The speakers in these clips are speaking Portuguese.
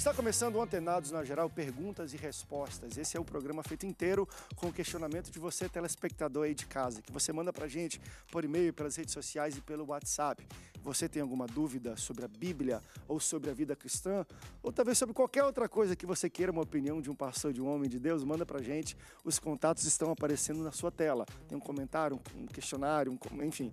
Está começando o Antenados na Geral Perguntas e Respostas. Esse é o programa feito inteiro com o questionamento de você, telespectador aí de casa, que você manda para gente por e-mail, pelas redes sociais e pelo WhatsApp. Você tem alguma dúvida sobre a Bíblia ou sobre a vida cristã, ou talvez sobre qualquer outra coisa que você queira uma opinião de um pastor, de um homem de Deus, manda para gente. Os contatos estão aparecendo na sua tela. Tem um comentário, um questionário, um... enfim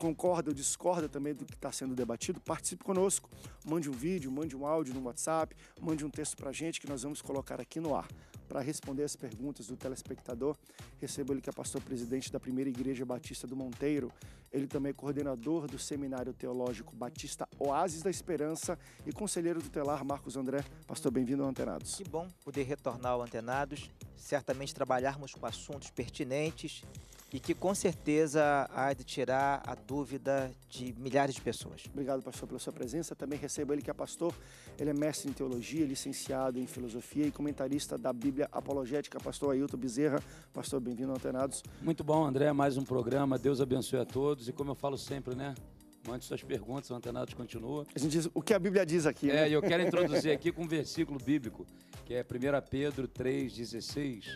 concorda ou discorda também do que está sendo debatido, participe conosco. Mande um vídeo, mande um áudio no WhatsApp, mande um texto para a gente que nós vamos colocar aqui no ar. Para responder as perguntas do telespectador, recebo ele que é pastor presidente da Primeira Igreja Batista do Monteiro. Ele também é coordenador do Seminário Teológico Batista Oásis da Esperança e conselheiro do Telar Marcos André. Pastor, bem-vindo ao Antenados. Que bom poder retornar ao Antenados, certamente trabalharmos com assuntos pertinentes e que com certeza há de tirar a dúvida de milhares de pessoas. Obrigado, pastor, pela sua presença. Também recebo ele que é pastor, ele é mestre em teologia, licenciado em filosofia e comentarista da Bíblia Apologética. Pastor Ailton Bezerra, pastor, bem-vindo ao Antenados. Muito bom, André, mais um programa. Deus abençoe a todos e como eu falo sempre, né? Mande suas perguntas, o Antenados continua. A gente diz o que a Bíblia diz aqui. É, né? É, eu quero introduzir aqui com um versículo bíblico, que é 1 Pedro 3,16.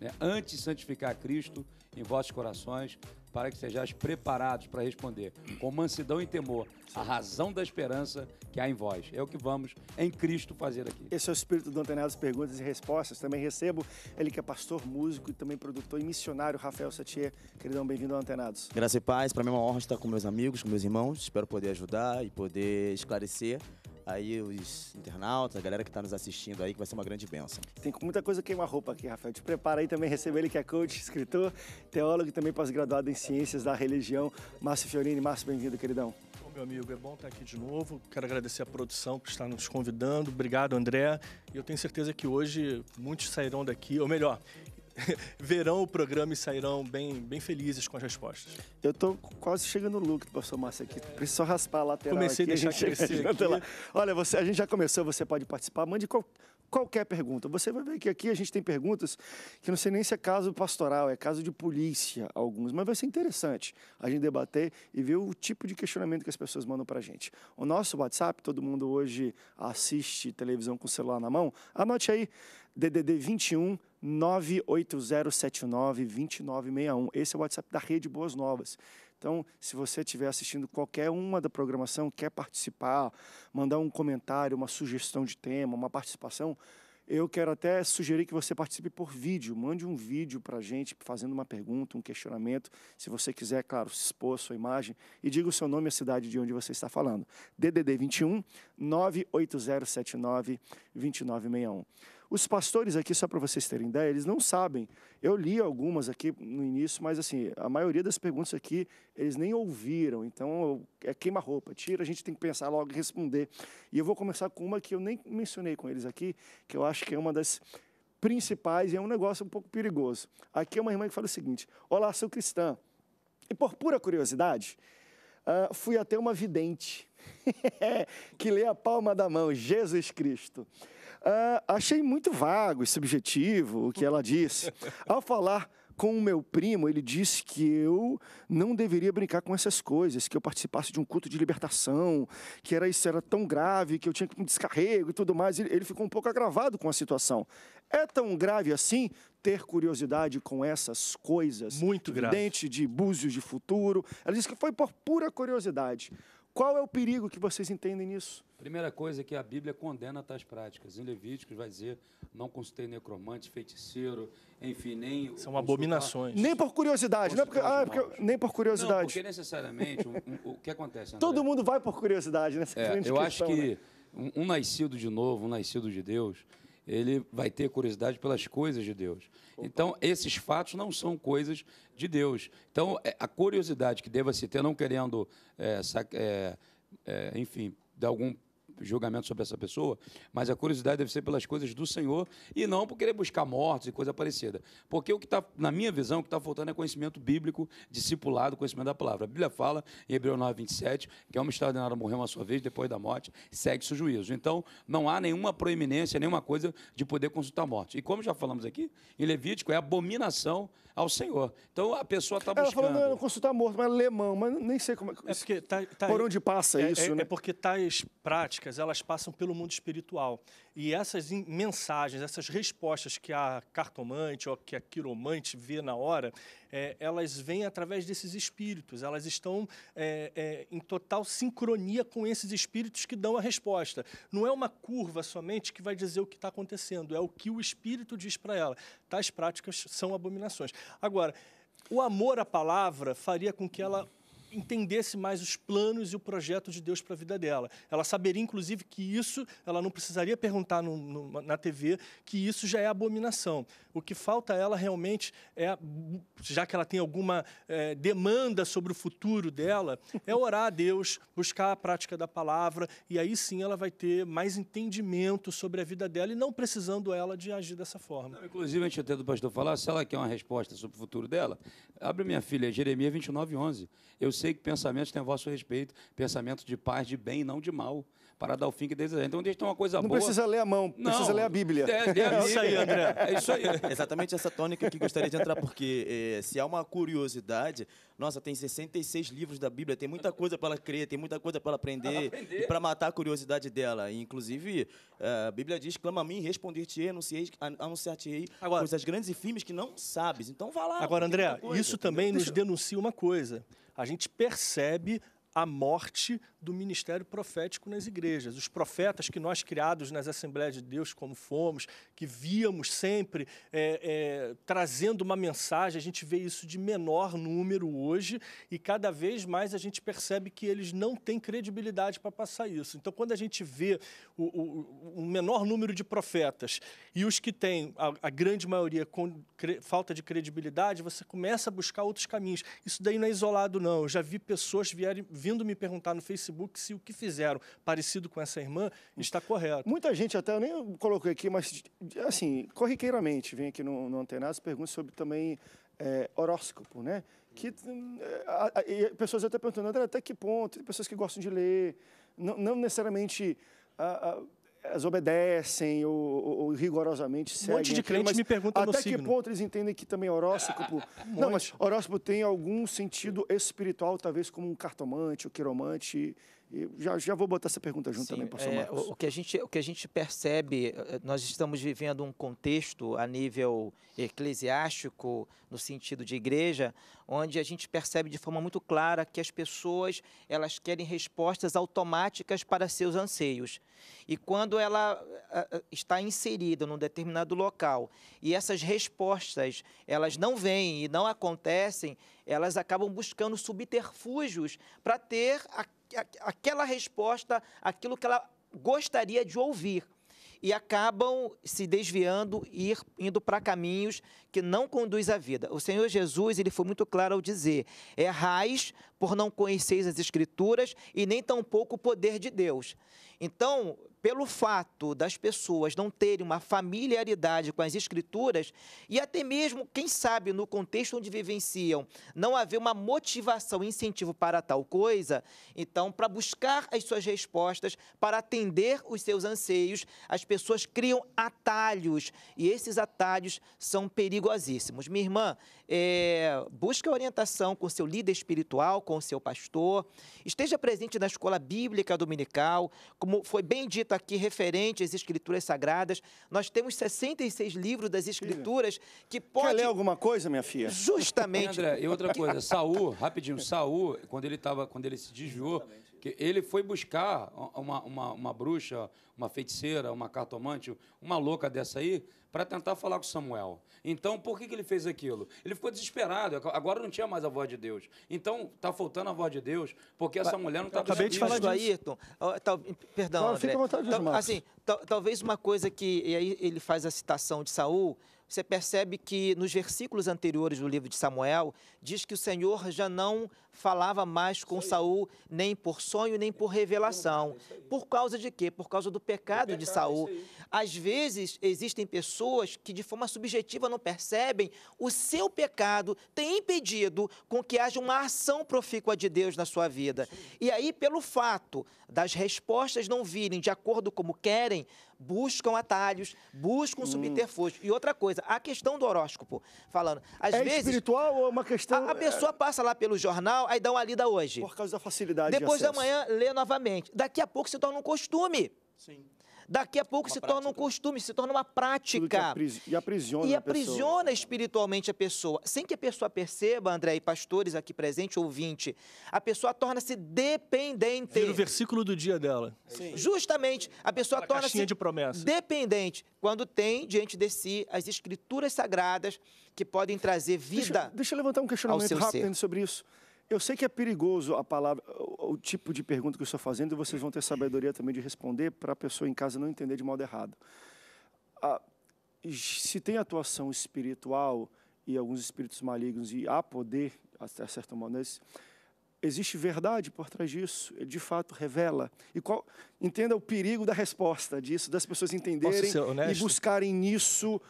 Né? Antes de santificar Cristo, em vossos corações para que sejais preparados para responder com mansidão e temor a razão da esperança que há em vós. É o que vamos em Cristo fazer aqui. Esse é o espírito do Antenados Perguntas e Respostas. Também recebo ele que é pastor, músico e também produtor e missionário Rafael Satier. Queridão, bem-vindo ao Antenados. Graças e paz, para mim é uma honra estar com meus amigos, com meus irmãos. Espero poder ajudar e poder esclarecer aí os internautas, a galera que está nos assistindo aí, que vai ser uma grande benção. Tem muita coisa queima-roupa aqui, Rafael. Te prepara aí também, receber ele que é coach, escritor, teólogo e também pós-graduado em Ciências da Religião, Márcio Fiorini. Márcio, bem-vindo, queridão. Bom, meu amigo, é bom estar aqui de novo. Quero agradecer a produção por estar nos convidando. Obrigado, André. E eu tenho certeza que hoje muitos sairão daqui, ou melhor, verão o programa e sairão bem, bem felizes com as respostas. Eu tô quase chegando no look do professor Márcio aqui. Preciso só raspar a lateral Comecei aqui, a deixar a gente crescer Olha, você, a gente já começou, você pode participar. Mande qualquer qualquer pergunta. Você vai ver que aqui a gente tem perguntas que não sei nem se é caso pastoral, é caso de polícia, alguns, mas vai ser interessante a gente debater e ver o tipo de questionamento que as pessoas mandam para a gente. O nosso WhatsApp, todo mundo hoje assiste televisão com o celular na mão, anote aí, DDD 21 98079 2961. Esse é o WhatsApp da Rede Boas Novas. Então, se você estiver assistindo qualquer uma da programação, quer participar, mandar um comentário, uma sugestão de tema, uma participação, eu quero até sugerir que você participe por vídeo. Mande um vídeo para a gente fazendo uma pergunta, um questionamento. Se você quiser, claro, se expor a sua imagem e diga o seu nome e a cidade de onde você está falando. DDD 21 98079 2961. Os pastores aqui, só para vocês terem ideia, eles não sabem. Eu li algumas aqui no início, mas assim, a maioria das perguntas aqui eles nem ouviram. Então é queima-roupa, tira, a gente tem que pensar logo e responder. E eu vou começar com uma que eu nem mencionei com eles aqui, que eu acho que é uma das principais e é um negócio um pouco perigoso. Aqui é uma irmã que fala o seguinte: Olá, sou cristã. E por pura curiosidade, uh, fui até uma vidente que lê a palma da mão, Jesus Cristo. Uh, achei muito vago e subjetivo o que ela disse. Ao falar com o meu primo, ele disse que eu não deveria brincar com essas coisas, que eu participasse de um culto de libertação, que era isso era tão grave, que eu tinha que um descarrego e tudo mais. Ele, ele ficou um pouco agravado com a situação. É tão grave assim ter curiosidade com essas coisas? Muito grave. Dente de búzios de futuro. Ela disse que foi por pura curiosidade. Qual é o perigo que vocês entendem nisso? Primeira coisa é que a Bíblia condena tais práticas. Em Levíticos vai dizer: não consultei necromante, feiticeiro, enfim, nem. São abominações. Nem por curiosidade. Não é porque, ah, é porque, nem por curiosidade. Não, porque necessariamente. um, um, o que acontece? André? Todo mundo vai por curiosidade nessa é, grande Eu questão, acho que né? um, um nascido de novo, um nascido de Deus, ele vai ter curiosidade pelas coisas de Deus. Então, esses fatos não são coisas de Deus. Então, é, a curiosidade que deva se ter, não querendo, é, é, é, enfim, dar algum julgamento sobre essa pessoa, mas a curiosidade deve ser pelas coisas do Senhor e não por querer buscar mortos e coisa parecida. Porque o que está, na minha visão, o que está faltando é conhecimento bíblico, discipulado, conhecimento da palavra. A Bíblia fala, em Hebreus 9, 27, que é uma extraordinária morreu uma sua vez, depois da morte, segue-se o juízo. Então, não há nenhuma proeminência, nenhuma coisa de poder consultar mortos. E como já falamos aqui, em Levítico é abominação ao Senhor. Então a pessoa está buscando. Ela falando não, consultar tá morto, mas alemão, mas nem sei como é, é porque tá, tá por onde passa é, isso, é, é né? É porque tais práticas, elas passam pelo mundo espiritual. E essas mensagens, essas respostas que a cartomante ou que a quiromante vê na hora, é, elas vêm através desses espíritos, elas estão é, é, em total sincronia com esses espíritos que dão a resposta. Não é uma curva somente que vai dizer o que está acontecendo, é o que o espírito diz para ela. Tais práticas são abominações. Agora, o amor à palavra faria com que ela entendesse mais os planos e o projeto de Deus para a vida dela. Ela saberia, inclusive, que isso, ela não precisaria perguntar no, no, na TV, que isso já é abominação. O que falta a ela realmente é, já que ela tem alguma é, demanda sobre o futuro dela, é orar a Deus, buscar a prática da palavra, e aí sim ela vai ter mais entendimento sobre a vida dela e não precisando ela de agir dessa forma. Não, inclusive, antes até do pastor falar, se ela quer uma resposta sobre o futuro dela, abre minha filha, Jeremias 29, 11. Eu sei que pensamentos têm a vosso respeito, pensamentos de paz, de bem e não de mal. Parada ao fim que deseja Então, deixa uma coisa não boa. Não precisa ler a mão, não, precisa ler a Bíblia. É, é, é isso aí, André. É isso aí. Exatamente essa tônica que gostaria de entrar, porque é, se há uma curiosidade, nossa, tem 66 livros da Bíblia, tem muita coisa para ela crer, tem muita coisa para ela aprender, aprender. e para matar a curiosidade dela. E, inclusive, eh, a Bíblia diz: clama a mim, responder-te-ei, anunciar-te-ei coisas grandes e firmes que não sabes. Então, vá lá. Agora, André, isso também nos denuncia uma coisa. A gente percebe a morte do ministério profético nas igrejas. Os profetas que nós, criados nas Assembleias de Deus, como fomos, que víamos sempre é, é, trazendo uma mensagem, a gente vê isso de menor número hoje e cada vez mais a gente percebe que eles não têm credibilidade para passar isso. Então, quando a gente vê o, o, o, menor número de profetas e os que têm, a, a grande maioria, com cre, falta de credibilidade, você começa a buscar outros caminhos. Isso daí não é isolado, não. Eu já vi pessoas vierem vindo me perguntar no Facebook se o que fizeram parecido com essa irmã está correto. Muita gente, até eu nem coloquei aqui, mas assim, corriqueiramente, vem aqui no, no Antenados e pergunta sobre também é, horóscopo, né? Que, é, a, a, pessoas até perguntando, André, até que ponto? Tem pessoas que gostam de ler, não, não necessariamente. A, elas obedecem ou, ou, ou rigorosamente seguem. Um monte de crente me pergunta até no Até que signo. ponto eles entendem que também é horóscopo... Um não, mas horóscopo tem algum sentido espiritual, talvez como um cartomante, ou um quiromante... já, já vou botar essa pergunta junto Sim, também, para é, Marcos. O, o, que a gente, o que a gente percebe, eh, nós estamos vivendo um contexto a nível eclesiástico, no sentido de igreja, onde a gente percebe de forma muito clara que as pessoas elas querem respostas automáticas para seus anseios. E quando ela eh, eh, está inserida num determinado local e essas respostas elas não vêm e não acontecem, elas acabam buscando subterfúgios para ter a, a, aquela resposta, aquilo que ela gostaria de ouvir e acabam se desviando e indo para caminhos que não conduz à vida. O Senhor Jesus, ele foi muito claro ao dizer: errais por não conheceis as escrituras e nem tampouco o poder de Deus. Então, pelo fato das pessoas não terem uma familiaridade com as escrituras e até mesmo, quem sabe, no contexto onde vivenciam, não haver uma motivação, incentivo para tal coisa, então, para buscar as suas respostas, para atender os seus anseios, as pessoas criam atalhos e esses atalhos são perigosíssimos. Minha irmã, é, busque orientação com seu líder espiritual, com seu pastor, esteja presente na escola bíblica dominical, como foi bem dito Tá aqui referente às Escrituras Sagradas. Nós temos 66 livros das Escrituras que pode... Quer ler alguma coisa, minha filha? Justamente. André, e outra coisa, Saul, rapidinho, Saul, quando ele, tava, quando ele se desviou, que ele foi buscar uma, uma, uma bruxa, uma feiticeira, uma cartomante, uma louca dessa aí, para tentar falar com Samuel. Então, por que, que ele fez aquilo? Ele ficou desesperado. Agora não tinha mais a voz de Deus. Então, está faltando a voz de Deus, porque essa mulher não está Acabei de falar disso. Ayrton. Tal, perdão, não, André. Vontade, tal, assim, tal, talvez uma coisa que... E aí ele faz a citação de Saul. Você percebe que nos versículos anteriores do livro de Samuel, diz que o Senhor já não falava mais com Saul nem por sonho nem por revelação. Por causa de quê? Por causa do pecado de Saul. Às vezes existem pessoas que de forma subjetiva não percebem o seu pecado tem impedido com que haja uma ação profícua de Deus na sua vida. E aí, pelo fato das respostas não virem de acordo como querem, buscam atalhos, buscam hum. subterfúgios. E outra coisa, a questão do horóscopo, falando, às é vezes espiritual ou é uma questão a, a, pessoa é... passa lá pelo jornal, aí dá uma lida hoje. Por causa da facilidade Depois de da manhã, lê novamente. Daqui a pouco se torna um costume. Sim. Daqui a pouco uma se prática. torna um costume, se torna uma prática. E aprisiona E aprisiona a espiritualmente a pessoa. Sem que a pessoa perceba, André e pastores aqui presente, ouvinte, a pessoa torna-se dependente. Vira o versículo do dia dela. Sim. Justamente, a pessoa torna-se de dependente quando tem diante de si as escrituras sagradas que podem trazer vida. Deixa, deixa eu levantar um questionamento rápido sobre isso. Eu sei que é perigoso a palavra, o, o tipo de pergunta que eu estou fazendo, e vocês vão ter sabedoria também de responder para a pessoa em casa não entender de modo errado. se tem atuação espiritual e alguns espíritos malignos e há poder, até certo modo, nesse, existe verdade por trás disso, ele de fato revela. E qual, entenda o perigo da resposta disso, das pessoas entenderem e buscarem nisso.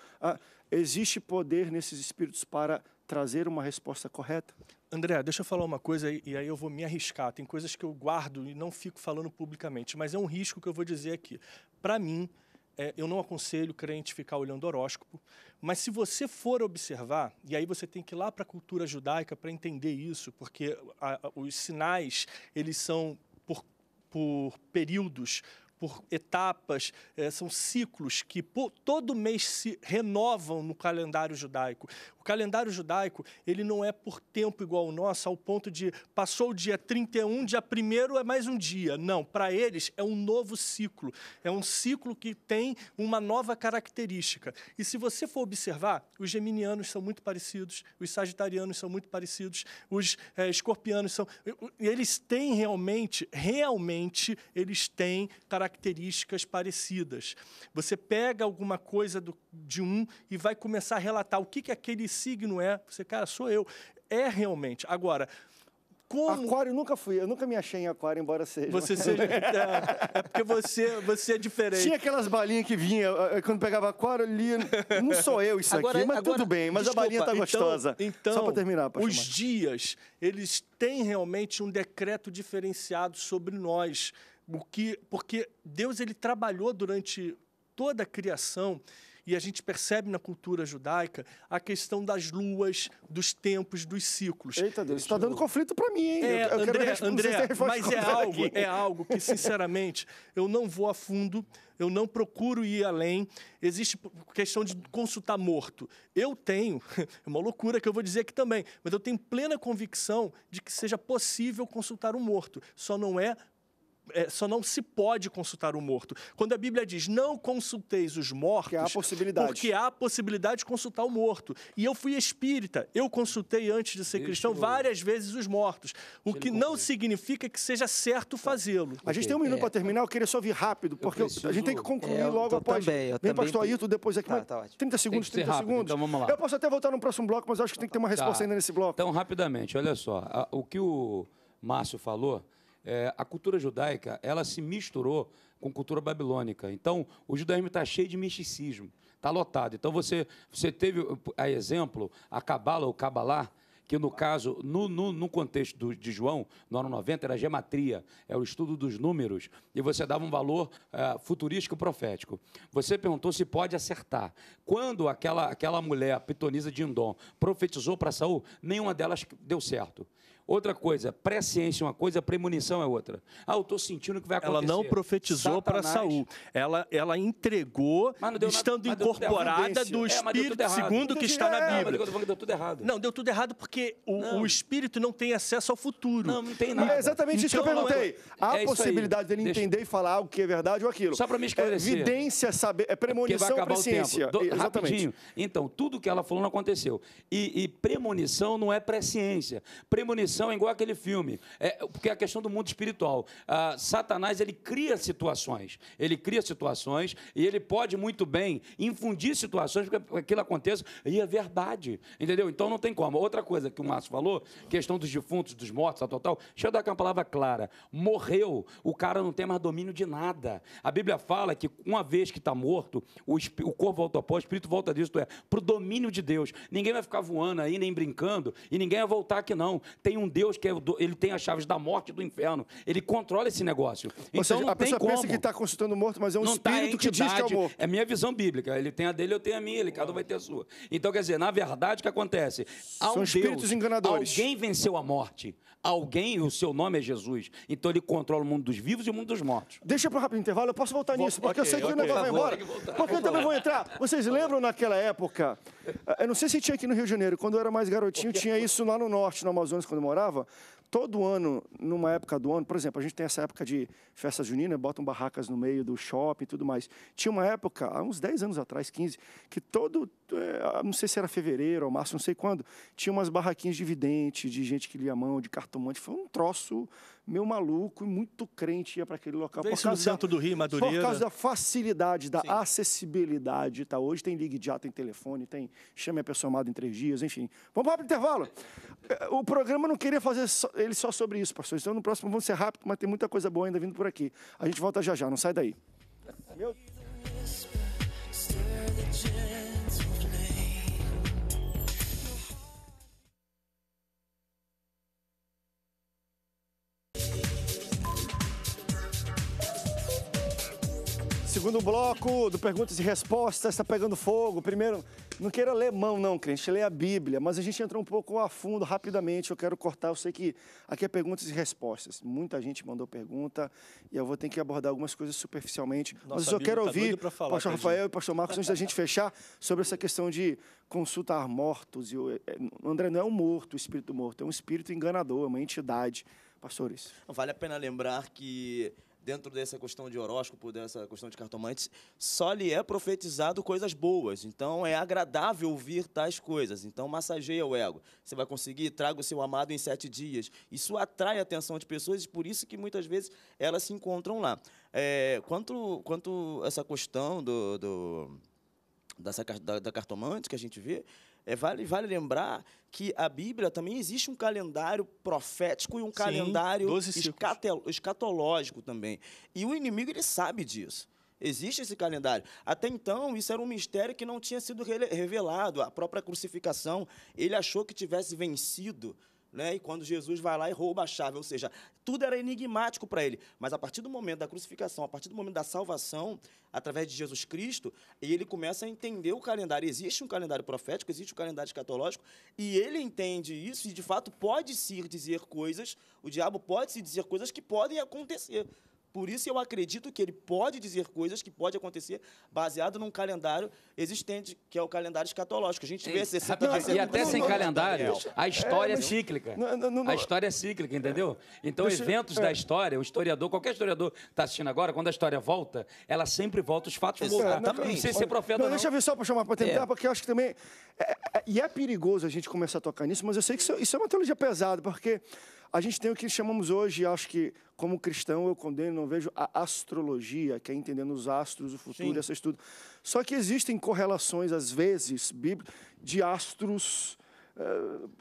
existe poder nesses espíritos para trazer uma resposta correta? André, deixa eu falar uma coisa e aí eu vou me arriscar. Tem coisas que eu guardo e não fico falando publicamente, mas é um risco que eu vou dizer aqui. Para mim, é, eu não aconselho crente ficar olhando horóscopo, mas se você for observar, e aí você tem que ir lá para a cultura judaica para entender isso, porque a, a, os sinais eles são por, por períodos, por etapas, é, são ciclos que por, todo mês se renovam no calendário judaico. O calendário judaico, ele não é por tempo igual ao nosso, ao ponto de passou o dia 31, dia 1 é mais um dia. Não, para eles é um novo ciclo. É um ciclo que tem uma nova característica. E se você for observar, os geminianos são muito parecidos, os sagitarianos são muito parecidos, os é, escorpianos são. Eles têm realmente, realmente, eles têm características parecidas. Você pega alguma coisa do, de um e vai começar a relatar o que, que aquele signo é? Você, cara, sou eu. É realmente. Agora, como... Aquário nunca fui, eu nunca me achei em aquário, embora seja. Você mas... seja. É, é, porque você, você é diferente. Tinha aquelas balinhas que vinha, quando pegava aquário, ali. Não sou eu isso agora, aqui, mas agora, tudo bem, mas desculpa, a balinha tá então, gostosa. Então, então Só para terminar, pra Os chamar. dias, eles têm realmente um decreto diferenciado sobre nós. O que, porque Deus ele trabalhou durante toda a criação e a gente percebe na cultura judaica a questão das luas, dos tempos, dos ciclos. Eita Deus, está dando conflito para mim, hein? É, eu, eu André, André mas é algo, é algo que, sinceramente, eu não vou a fundo, eu não procuro ir além. Existe questão de consultar morto. Eu tenho, é uma loucura que eu vou dizer aqui também, mas eu tenho plena convicção de que seja possível consultar o um morto. Só não é é, só não se pode consultar o morto. Quando a Bíblia diz não consulteis os mortos, porque há possibilidade, porque há possibilidade de consultar o morto. E eu fui espírita, eu consultei antes de ser cristão várias vezes os mortos, o que não significa que seja certo tá. fazê-lo. A gente tem um minuto é. para terminar, eu queria só vir rápido, porque preciso... a gente tem que concluir é, eu, logo após. Também, eu Vem pastor Ayrton depois aqui, tá, tá 30 segundos, 30 rápido, segundos. Então vamos lá. Eu posso até voltar no próximo bloco, mas acho que tem que ter uma tá. resposta tá. ainda nesse bloco. Então, rapidamente, olha só, o que o Márcio falou é, a cultura judaica ela se misturou com cultura babilônica. Então, o judaísmo está cheio de misticismo, está lotado. Então, você, você teve, a exemplo, a cabala ou cabalá, que no caso, no, no, no contexto do, de João, no ano 90, era gematria, é o estudo dos números, e você dava um valor é, futurístico profético. Você perguntou se pode acertar. Quando aquela, aquela mulher, a pitonisa de Indom, profetizou para Saul, nenhuma delas deu certo. Outra coisa, presciência é uma coisa, premonição é outra. Ah, eu estou sentindo que vai acontecer. Ela não profetizou para Saul. Ela, ela entregou, estando incorporada do é, Espírito, é, segundo que está na é, Bíblia. Não, deu tudo errado. Não, deu tudo errado porque o, o, Espírito não tem acesso ao futuro. Não, não tem nada. É exatamente isso que eu então, perguntei. É Há é possibilidade dele Deixa... entender e falar o que é verdade ou aquilo. Só para me esclarecer. É evidência, saber, é premonição, é presciência. Do, exatamente. Rapidinho. Então, tudo que ela falou não aconteceu. E, e premonição não é presciência. Premonição é igual aquele filme, é, porque é a questão do mundo espiritual. Ah, Satanás ele cria situações, ele cria situações e ele pode muito bem infundir situações para que aquilo aconteça e é verdade, entendeu? Então não tem como. Outra coisa que o Márcio falou, questão dos difuntos, dos mortos, tal, tal, tal. Deixa eu dar aqui uma palavra clara. Morreu, o cara não tem mais domínio de nada. A Bíblia fala que uma vez que está morto, o, o corpo volta ao pó, o espírito volta disso, é, para o domínio de Deus. Ninguém vai ficar voando aí, nem brincando, e ninguém vai voltar aqui, não. Tem um um Deus que é, ele tem as chaves da morte e do inferno. Ele controla esse negócio. Ou então seja, a pessoa como. pensa que está consultando o morto, mas é um não tá, espírito tá que diz que é o morto. É minha visão bíblica. Ele tem a dele, eu tenho a minha. Ele, cada um vai ter a sua. Então, quer dizer, na verdade, o que acontece? Há São espíritos Deus, enganadores. Alguém venceu a morte. Alguém, o seu nome é Jesus. Então, ele controla o mundo dos vivos e o mundo dos mortos. Deixa para um rápido intervalo. Eu posso voltar nisso, porque okay, eu sei que okay, o negócio vai embora. Porque eu também vou entrar. Vocês lembram naquela época? Eu não sei se tinha aqui no Rio de Janeiro. Quando eu era mais garotinho, tinha isso lá no norte, no Amazonas, quando eu morava comemorava todo ano, numa época do ano, por exemplo, a gente tem essa época de festa junina, botam barracas no meio do shopping e tudo mais. Tinha uma época, há uns 10 anos atrás, 15, que todo, eh, não sei se era fevereiro ou março, não sei quando, tinha umas barraquinhas de vidente, de gente que lia a mão, de cartomante. Foi um troço meu maluco e muito crente ia para aquele local. Por causa, centro da, do Rio, Madureira. Por causa da facilidade, da Sim. acessibilidade. Tá? Hoje tem ligue já, tem telefone, tem chame a pessoa amada em três dias, enfim. Vamos para o intervalo. É, o programa não queria fazer só, ele só sobre isso, pastor. Então no próximo vamos ser rápido, mas tem muita coisa boa ainda vindo por aqui. A gente volta já já, não sai daí. Meu... Segundo bloco do Perguntas e Respostas está pegando fogo. Primeiro, não queira ler mão, não, crente, lê a Bíblia, mas a gente entrou um pouco a fundo rapidamente. Eu quero cortar, eu sei que aqui é perguntas e respostas. Muita gente mandou pergunta e eu vou ter que abordar algumas coisas superficialmente. Nossa, mas eu só quero tá ouvir o pastor tá, Rafael e pastor Marcos antes da gente fechar sobre essa questão de consultar mortos. E é, é, André não é um morto, o espírito morto, é um espírito enganador, é uma entidade. Pastores. Vale a pena lembrar que dentro dessa questão de horóscopo, dessa questão de cartomantes, só lhe é profetizado coisas boas. Então é agradável ouvir tais coisas. Então massageia o ego. Você vai conseguir, traga o seu amado em sete dias. Isso atrai a atenção de pessoas e por isso que muitas vezes elas se encontram lá. É, quanto, quanto essa questão do, do dessa, da, da cartomante que a gente vê, é, vale, vale lembrar que a Bíblia também existe um calendário profético e um Sim, calendário escatológico também. E o inimigo ele sabe disso. Existe esse calendário. Até então, isso era um mistério que não tinha sido revelado. A própria crucificação, ele achou que tivesse vencido né? E quando Jesus vai lá e rouba a chave, ou seja, tudo era enigmático para ele. Mas a partir do momento da crucificação, a partir do momento da salvação, através de Jesus Cristo, ele começa a entender o calendário. Existe um calendário profético, existe um calendário escatológico, e ele entende isso e de fato pode se dizer coisas, o diabo pode se dizer coisas que podem acontecer. Por isso eu acredito que ele pode dizer coisas que pode acontecer baseado num calendário existente, que é o calendário escatológico. A gente vê 60 não, E até sem calendário, a história é, é cíclica. A história é cíclica, entendeu? É. Então, eventos da é. história, o historiador, qualquer historiador que está assistindo agora, quando a história volta, ela sempre volta, os fatos voltam. Não precisa ser profeta, não. Deixa eu ver só para chamar para tentar, porque eu acho que também. E é perigoso a gente começar a tocar nisso, mas eu sei que isso é uma teologia pesada, porque a gente tem o que chamamos hoje, acho que como cristão eu condeno, não vejo a astrologia, que é entendendo os astros, o futuro, essas esse estudo. Só que existem correlações, às vezes, de astros. Eh,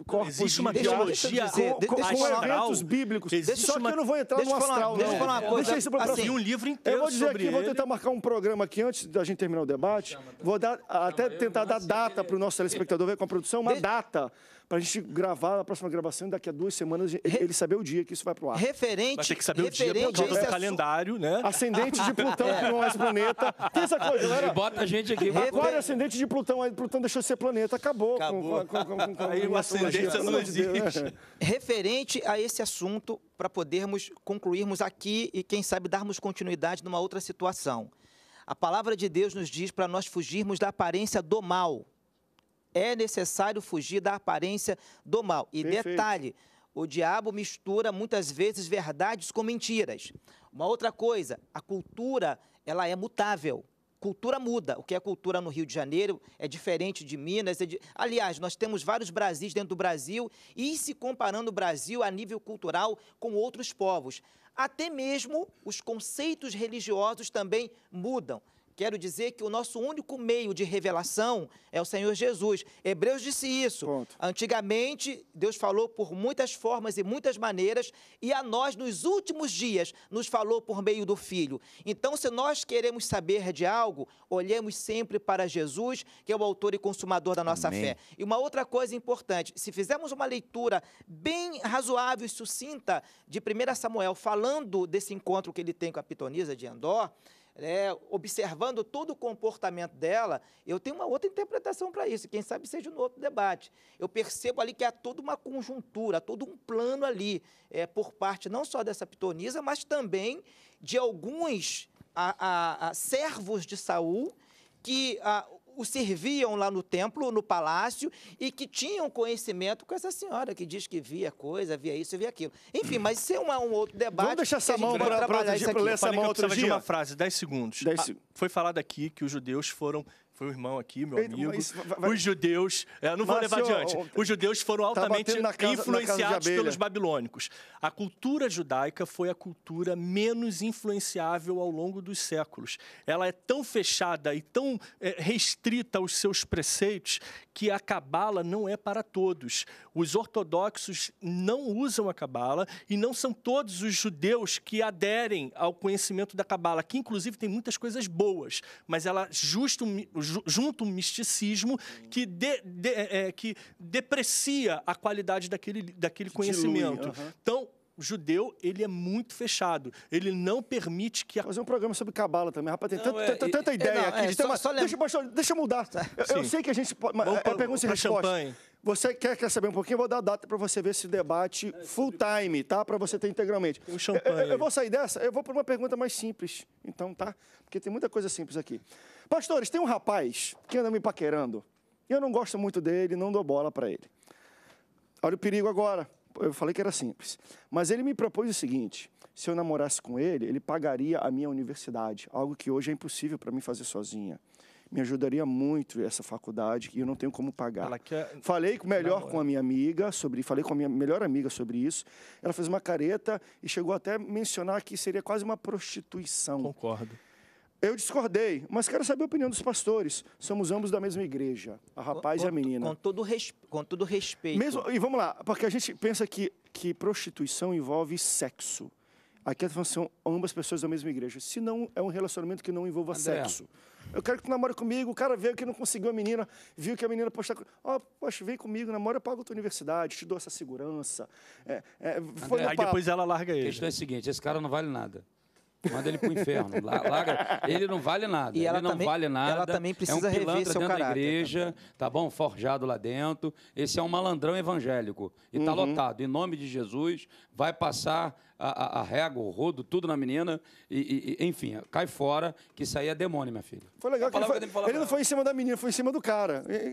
corpos existe uma de teologia com, com, com eventos bíblicos. Existe Só que eu não vou entrar no astral. deixa eu falar uma coisa. Deixa isso assim, um livro inteiro. Eu vou dizer aqui, vou tentar marcar um programa aqui antes da gente terminar o debate. Tá. Vou dar, até tentar dar data é. para o nosso telespectador ver com a produção, uma data para a gente gravar a próxima gravação e daqui a duas semanas ele, Re... saber o dia que isso vai pro ar. Referente. Vai ter que saber o dia por causa do calendário, né? Ascendente de Plutão é. que não é esse planeta. Tem essa coisa, galera. Bota a gente aqui. Refer... Agora ascendente de Plutão, aí Plutão deixou de ser planeta, acabou. acabou. Com, com, com, aí o ascendência não existe. Né? Referente a esse assunto, para podermos concluirmos aqui e, quem sabe, darmos continuidade numa outra situação. A palavra de Deus nos diz para nós fugirmos da aparência do mal é necessário fugir da aparência do mal. E Perfeito. detalhe, o diabo mistura muitas vezes verdades com mentiras. Uma outra coisa, a cultura, ela é mutável. Cultura muda. O que é cultura no Rio de Janeiro é diferente de Minas. É de... Aliás, nós temos vários Brasis dentro do Brasil e se comparando o Brasil a nível cultural com outros povos. Até mesmo os conceitos religiosos também mudam. Quero dizer que o nosso único meio de revelação é o Senhor Jesus. Hebreus disse isso. Ponto. Antigamente, Deus falou por muitas formas e muitas maneiras, e a nós, nos últimos dias, nos falou por meio do Filho. Então, se nós queremos saber de algo, olhemos sempre para Jesus, que é o autor e consumador da nossa Amém. fé. E uma outra coisa importante: se fizermos uma leitura bem razoável e sucinta de 1 Samuel, falando desse encontro que ele tem com a pitonisa de Andor é, observando todo o comportamento dela, eu tenho uma outra interpretação para isso. Quem sabe seja no outro debate. Eu percebo ali que há toda uma conjuntura, todo um plano ali, é, por parte não só dessa pitonisa, mas também de alguns a, a, a servos de Saul que o serviam lá no templo, no palácio, e que tinham conhecimento com essa senhora que diz que via coisa, via isso, via aquilo. Enfim, mas isso é uma, um outro debate. Vamos deixar essa mão para ler essa mão outro dia. uma frase, 10 segundos. Ah, foi falado aqui que os judeus foram foi o irmão aqui, meu amigo. vai, vai... Os judeus, é, não vou levar adiante, os judeus foram altamente tá casa, influenciados pelos babilônicos. A cultura judaica foi a cultura menos influenciável ao longo dos séculos. Ela é tão fechada e tão é, restrita aos seus preceitos que a cabala não é para todos. Os ortodoxos não usam a cabala e não são todos os judeus que aderem ao conhecimento da cabala, que inclusive tem muitas coisas boas, mas ela justo, junta um misticismo que, de, de, é, é, que deprecia a qualidade daquele, daquele conhecimento. Dilui, uhum. Então, judeu, ele é muito fechado. Ele não permite que... A... Fazer um programa sobre cabala também, rapaz. Tem não, tanta, é, tanta é, ideia não, aqui. É, só, uma... só deixa, deixa, eu mudar. É, eu, eu, sei que a gente... Pode... Vamos é, é, pra, pergunta e resposta. Champanhe. Você quer, quer saber um pouquinho? Eu vou dar a data para você ver esse debate full time, tá? Para você ter integralmente. Um champanhe. Eu, eu, eu, vou sair dessa, eu vou para uma pergunta mais simples, então, tá? Porque tem muita coisa simples aqui. Pastores, tem um rapaz que anda me paquerando. Eu não gosto muito dele, não dou bola para ele. Olha o perigo agora eu falei que era simples. Mas ele me propôs o seguinte: se eu namorasse com ele, ele pagaria a minha universidade, algo que hoje é impossível para mim fazer sozinha. Me ajudaria muito essa faculdade e eu não tenho como pagar. Quer... Falei melhor Namora. com a minha amiga sobre, falei com a minha melhor amiga sobre isso. Ela fez uma careta e chegou até a mencionar que seria quase uma prostituição. Concordo. Eu discordei, mas quero saber a opinião dos pastores. Somos ambos da mesma igreja, a rapaz com, e a menina. Com todo, com todo respeito. Mesmo, e vamos lá, porque a gente pensa que, que prostituição envolve sexo. Aqui são ambas pessoas da mesma igreja. Se não, é um relacionamento que não envolva André. sexo. Eu quero que tu namore comigo. O cara veio que não conseguiu a menina, viu que a menina postar. Ó, oh, poxa, vem comigo, namora, eu pago a tua universidade, te dou essa segurança. É, é, André, aí papo. depois ela larga ele. A questão é a seguinte: esse cara não vale nada. Manda ele pro inferno. Larga, ele não vale nada. E ela ele não também, vale nada. Ela também precisa é um rever seu dentro da igreja, também. tá bom? Forjado lá dentro. Esse é um malandrão evangélico. E tá uhum. tá lotado. Em nome de Jesus, vai passar a, a, a régua, o rodo, tudo na menina. E, e, enfim, cai fora, que isso aí é demônio, minha filha. Foi legal que ele, foi, que ele, não foi em cima da menina, foi em cima do cara. É.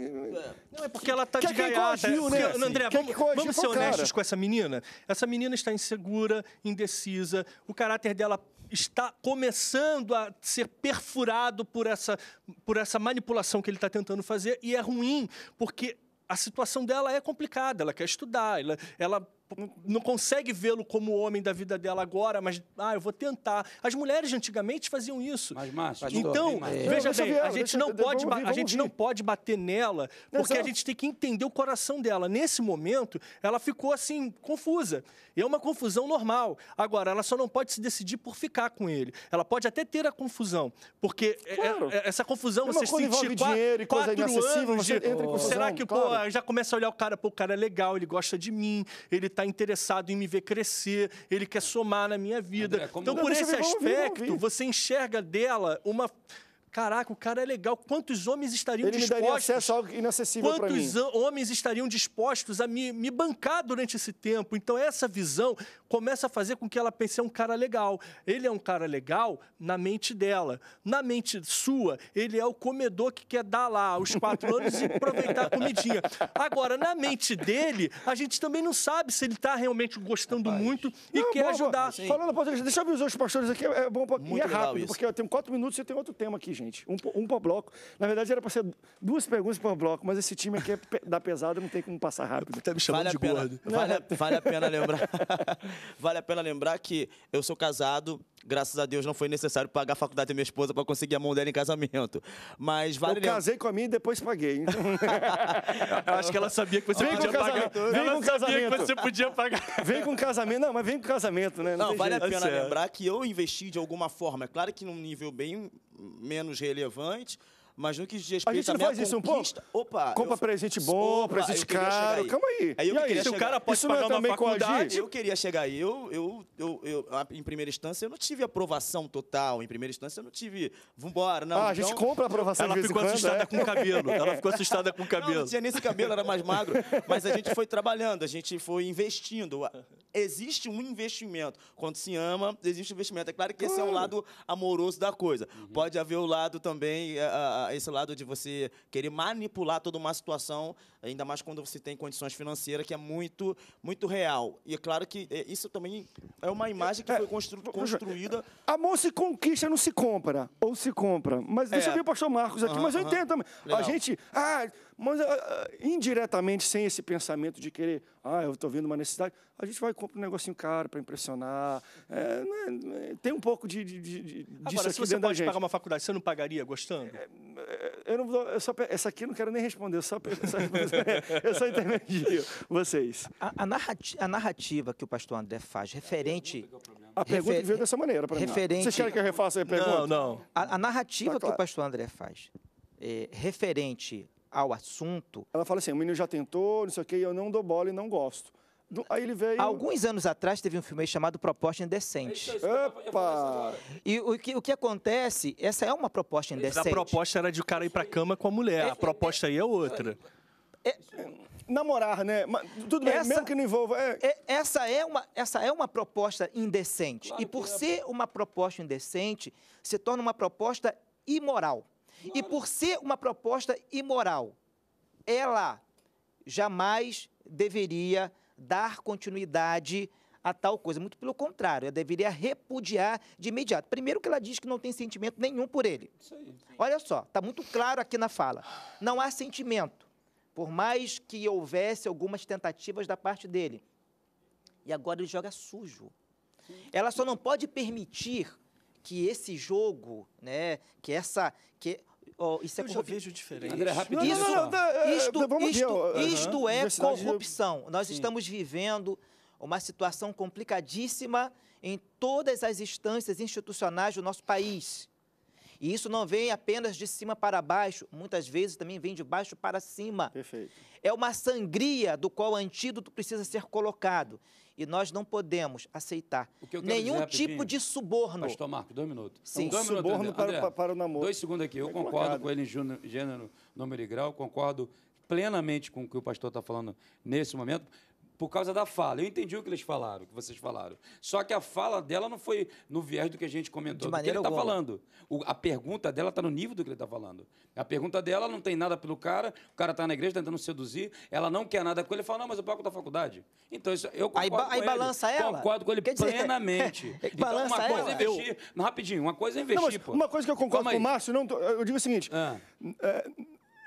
Não, é porque ela tá Quer de gaiata. Coagiu, né? Porque, André, vamos, vamos ser honestos cara. com essa menina. Essa menina está insegura, indecisa. O caráter dela está começando a ser perfurado por essa, por essa manipulação que ele está tentando fazer, e é ruim, porque a situação dela é complicada, ela quer estudar, ela, ela não consegue vê-lo como homem da vida dela agora, mas ah, eu vou tentar. As mulheres antigamente faziam isso. Mas, Márcio, então, mas, veja bem, ela, a gente não pode ouvir, a gente ouvir. não pode bater nela, porque Exato. a gente tem que entender o coração dela. Nesse momento, ela ficou assim confusa. E é uma confusão normal. Agora, ela só não pode se decidir por ficar com ele. Ela pode até ter a confusão, porque é, é, claro. é, é, essa confusão é você sente. quatro, quatro anos de, Será que claro. pô, ah, já começa a olhar o cara, pô, o cara é legal, ele gosta de mim, ele está interessado em me ver crescer, ele quer somar na minha vida. André, então, por esse aspecto, você enxerga dela uma Caraca, o cara é legal. Quantos homens estariam Ele dispostos? Ele me daria acesso a inacessível para mim. Quantos homens estariam dispostos a me, me bancar durante esse tempo? Então, essa visão começa a fazer com que ela pense: é um cara legal. Ele é um cara legal na mente dela. Na mente sua, ele é o comedor que quer dar lá os quatro anos e aproveitar a comidinha. Agora, na mente dele, a gente também não sabe se ele está realmente gostando Rapaz. muito e não, quer ajudar. Sim. Falando, deixa eu ver os pastores aqui, é bom pra... e é rápido, porque eu tenho quatro minutos e eu tenho outro tema aqui gente. Um, um por bloco. Na verdade, era para ser duas perguntas por bloco, mas esse time aqui é da pesada, não tem como passar rápido. me chamando vale de pena, gordo. Vale, vale a pena lembrar. vale a pena lembrar que eu sou casado, Graças a Deus não foi necessário pagar a faculdade da minha esposa para conseguir a mão dela em casamento. Mas vale. Eu casei com a minha e depois paguei. eu acho que ela sabia que você vem podia pagar. Vem ela com sabia casamento. que você podia pagar. Vem com casamento. Não, mas vem com casamento, né? Não, não vale jeito. a pena é lembrar que eu investi de alguma forma. É claro que num nível bem menos relevante, mas no que diz respeito a gente não faz isso um pouco? Opa, Compra eu... presente bom, Opa, presente caro, calma aí. aí, eu e aí o cara é- pode isso é pagar é uma faculdade... Eu queria chegar aí, eu, eu, eu, eu, em primeira instância, eu não tive aprovação total, em primeira instância eu não tive, vambora, não. Ah, a então gente compra aprovação Ela ficou assustada é. com o cabelo, ela ficou assustada com o cabelo. Não, tinha nem esse cabelo, era mais magro, mas a gente foi trabalhando, a gente foi investindo. Existe um investimento, quando se ama, existe um investimento. É claro que esse é o lado amoroso da coisa. Uhum. Pode haver o lado também... A, esse lado de você querer manipular toda uma situação ainda mais quando você tem condições financeiras, que é muito, muito real. E é claro que é, isso também é uma imagem que é, foi constru construída. Amor se conquista, não se compra. Ou se compra. Mas deixa é. eu ver o pastor Marcos aqui, mas eu entendo também. A gente. Ah, mas ah, ah, indiretamente, sem esse pensamento de querer, ah, eu estou vendo uma necessidade, a gente vai e compra um negocinho caro para impressionar. É, né, né, tem um pouco de, de, de disso se você pode pagar uma faculdade, você não pagaria gostando? É, eu não, eu só, essa aqui eu não quero nem responder, só, só responder eu só intermedio vocês. A, a, narrativa, a, narrativa, que o pastor André faz referente. É, a pergunta refer, veio dessa maneira para referente... mim. Vocês querem que eu refaça a pergunta? Não, não. A, a narrativa tá claro. que o pastor André faz é, referente ao assunto. Ela fala assim: o menino já tentou, não sei o quê, eu não dou bola e não gosto. Aí ele veio. Alguns anos atrás teve um filme chamado Proposta Indecente. É Opa! E o que, o que acontece, essa é uma proposta indecente. A proposta era de o cara ir pra cama com a mulher, a é, proposta aí é outra. É, namorar, né? Mas, tudo bem, essa, mesmo que não envolva. É... É, essa, é uma, essa é uma proposta indecente. Claro e por é, ser uma proposta indecente, se torna uma proposta imoral. Claro. E por ser uma proposta imoral, ela jamais deveria dar continuidade a tal coisa. Muito pelo contrário, ela deveria repudiar de imediato. Primeiro que ela diz que não tem sentimento nenhum por ele. Aí, Olha só, está muito claro aqui na fala. Não há sentimento. Por mais que houvesse algumas tentativas da parte dele. E agora ele joga sujo. Ela só não pode permitir que esse jogo, né, que essa que oh, isso é eu é vejo diferente. É isso, é isto, é corrupção. Nós Sim. estamos vivendo uma situação complicadíssima em todas as instâncias institucionais do nosso país. E isso não vem apenas de cima para baixo, muitas vezes também vem de baixo para cima. Perfeito. É uma sangria do qual o antídoto precisa ser colocado. E nós não podemos aceitar nenhum tipo de suborno. Pastor Marco, dois minutos. Sim. Um então, suborno André. para, para o namoro. Dois segundos aqui. Eu é concordo colocado. com ele em gênero, número e grau, concordo plenamente com o que o pastor está falando nesse momento por causa da fala. Eu entendi o que eles falaram, que vocês falaram. Só que a fala dela não foi no viés do que a gente comentou, do que ele está falando. O, a pergunta dela está no nível do que ele está falando. A pergunta dela não tem nada pelo cara, o cara está na igreja tentando seduzir, ela não quer nada com ele, ele fala, não, mas eu está da faculdade. Então, isso, eu concordo aí, com aí ele. balança ela? Concordo com ele dizer, plenamente. então, balança uma coisa é ela? é investir... Eu... Rapidinho, uma coisa é investir, não, Uma coisa que eu concordo com o Márcio, não, eu digo o seguinte... Ah. É,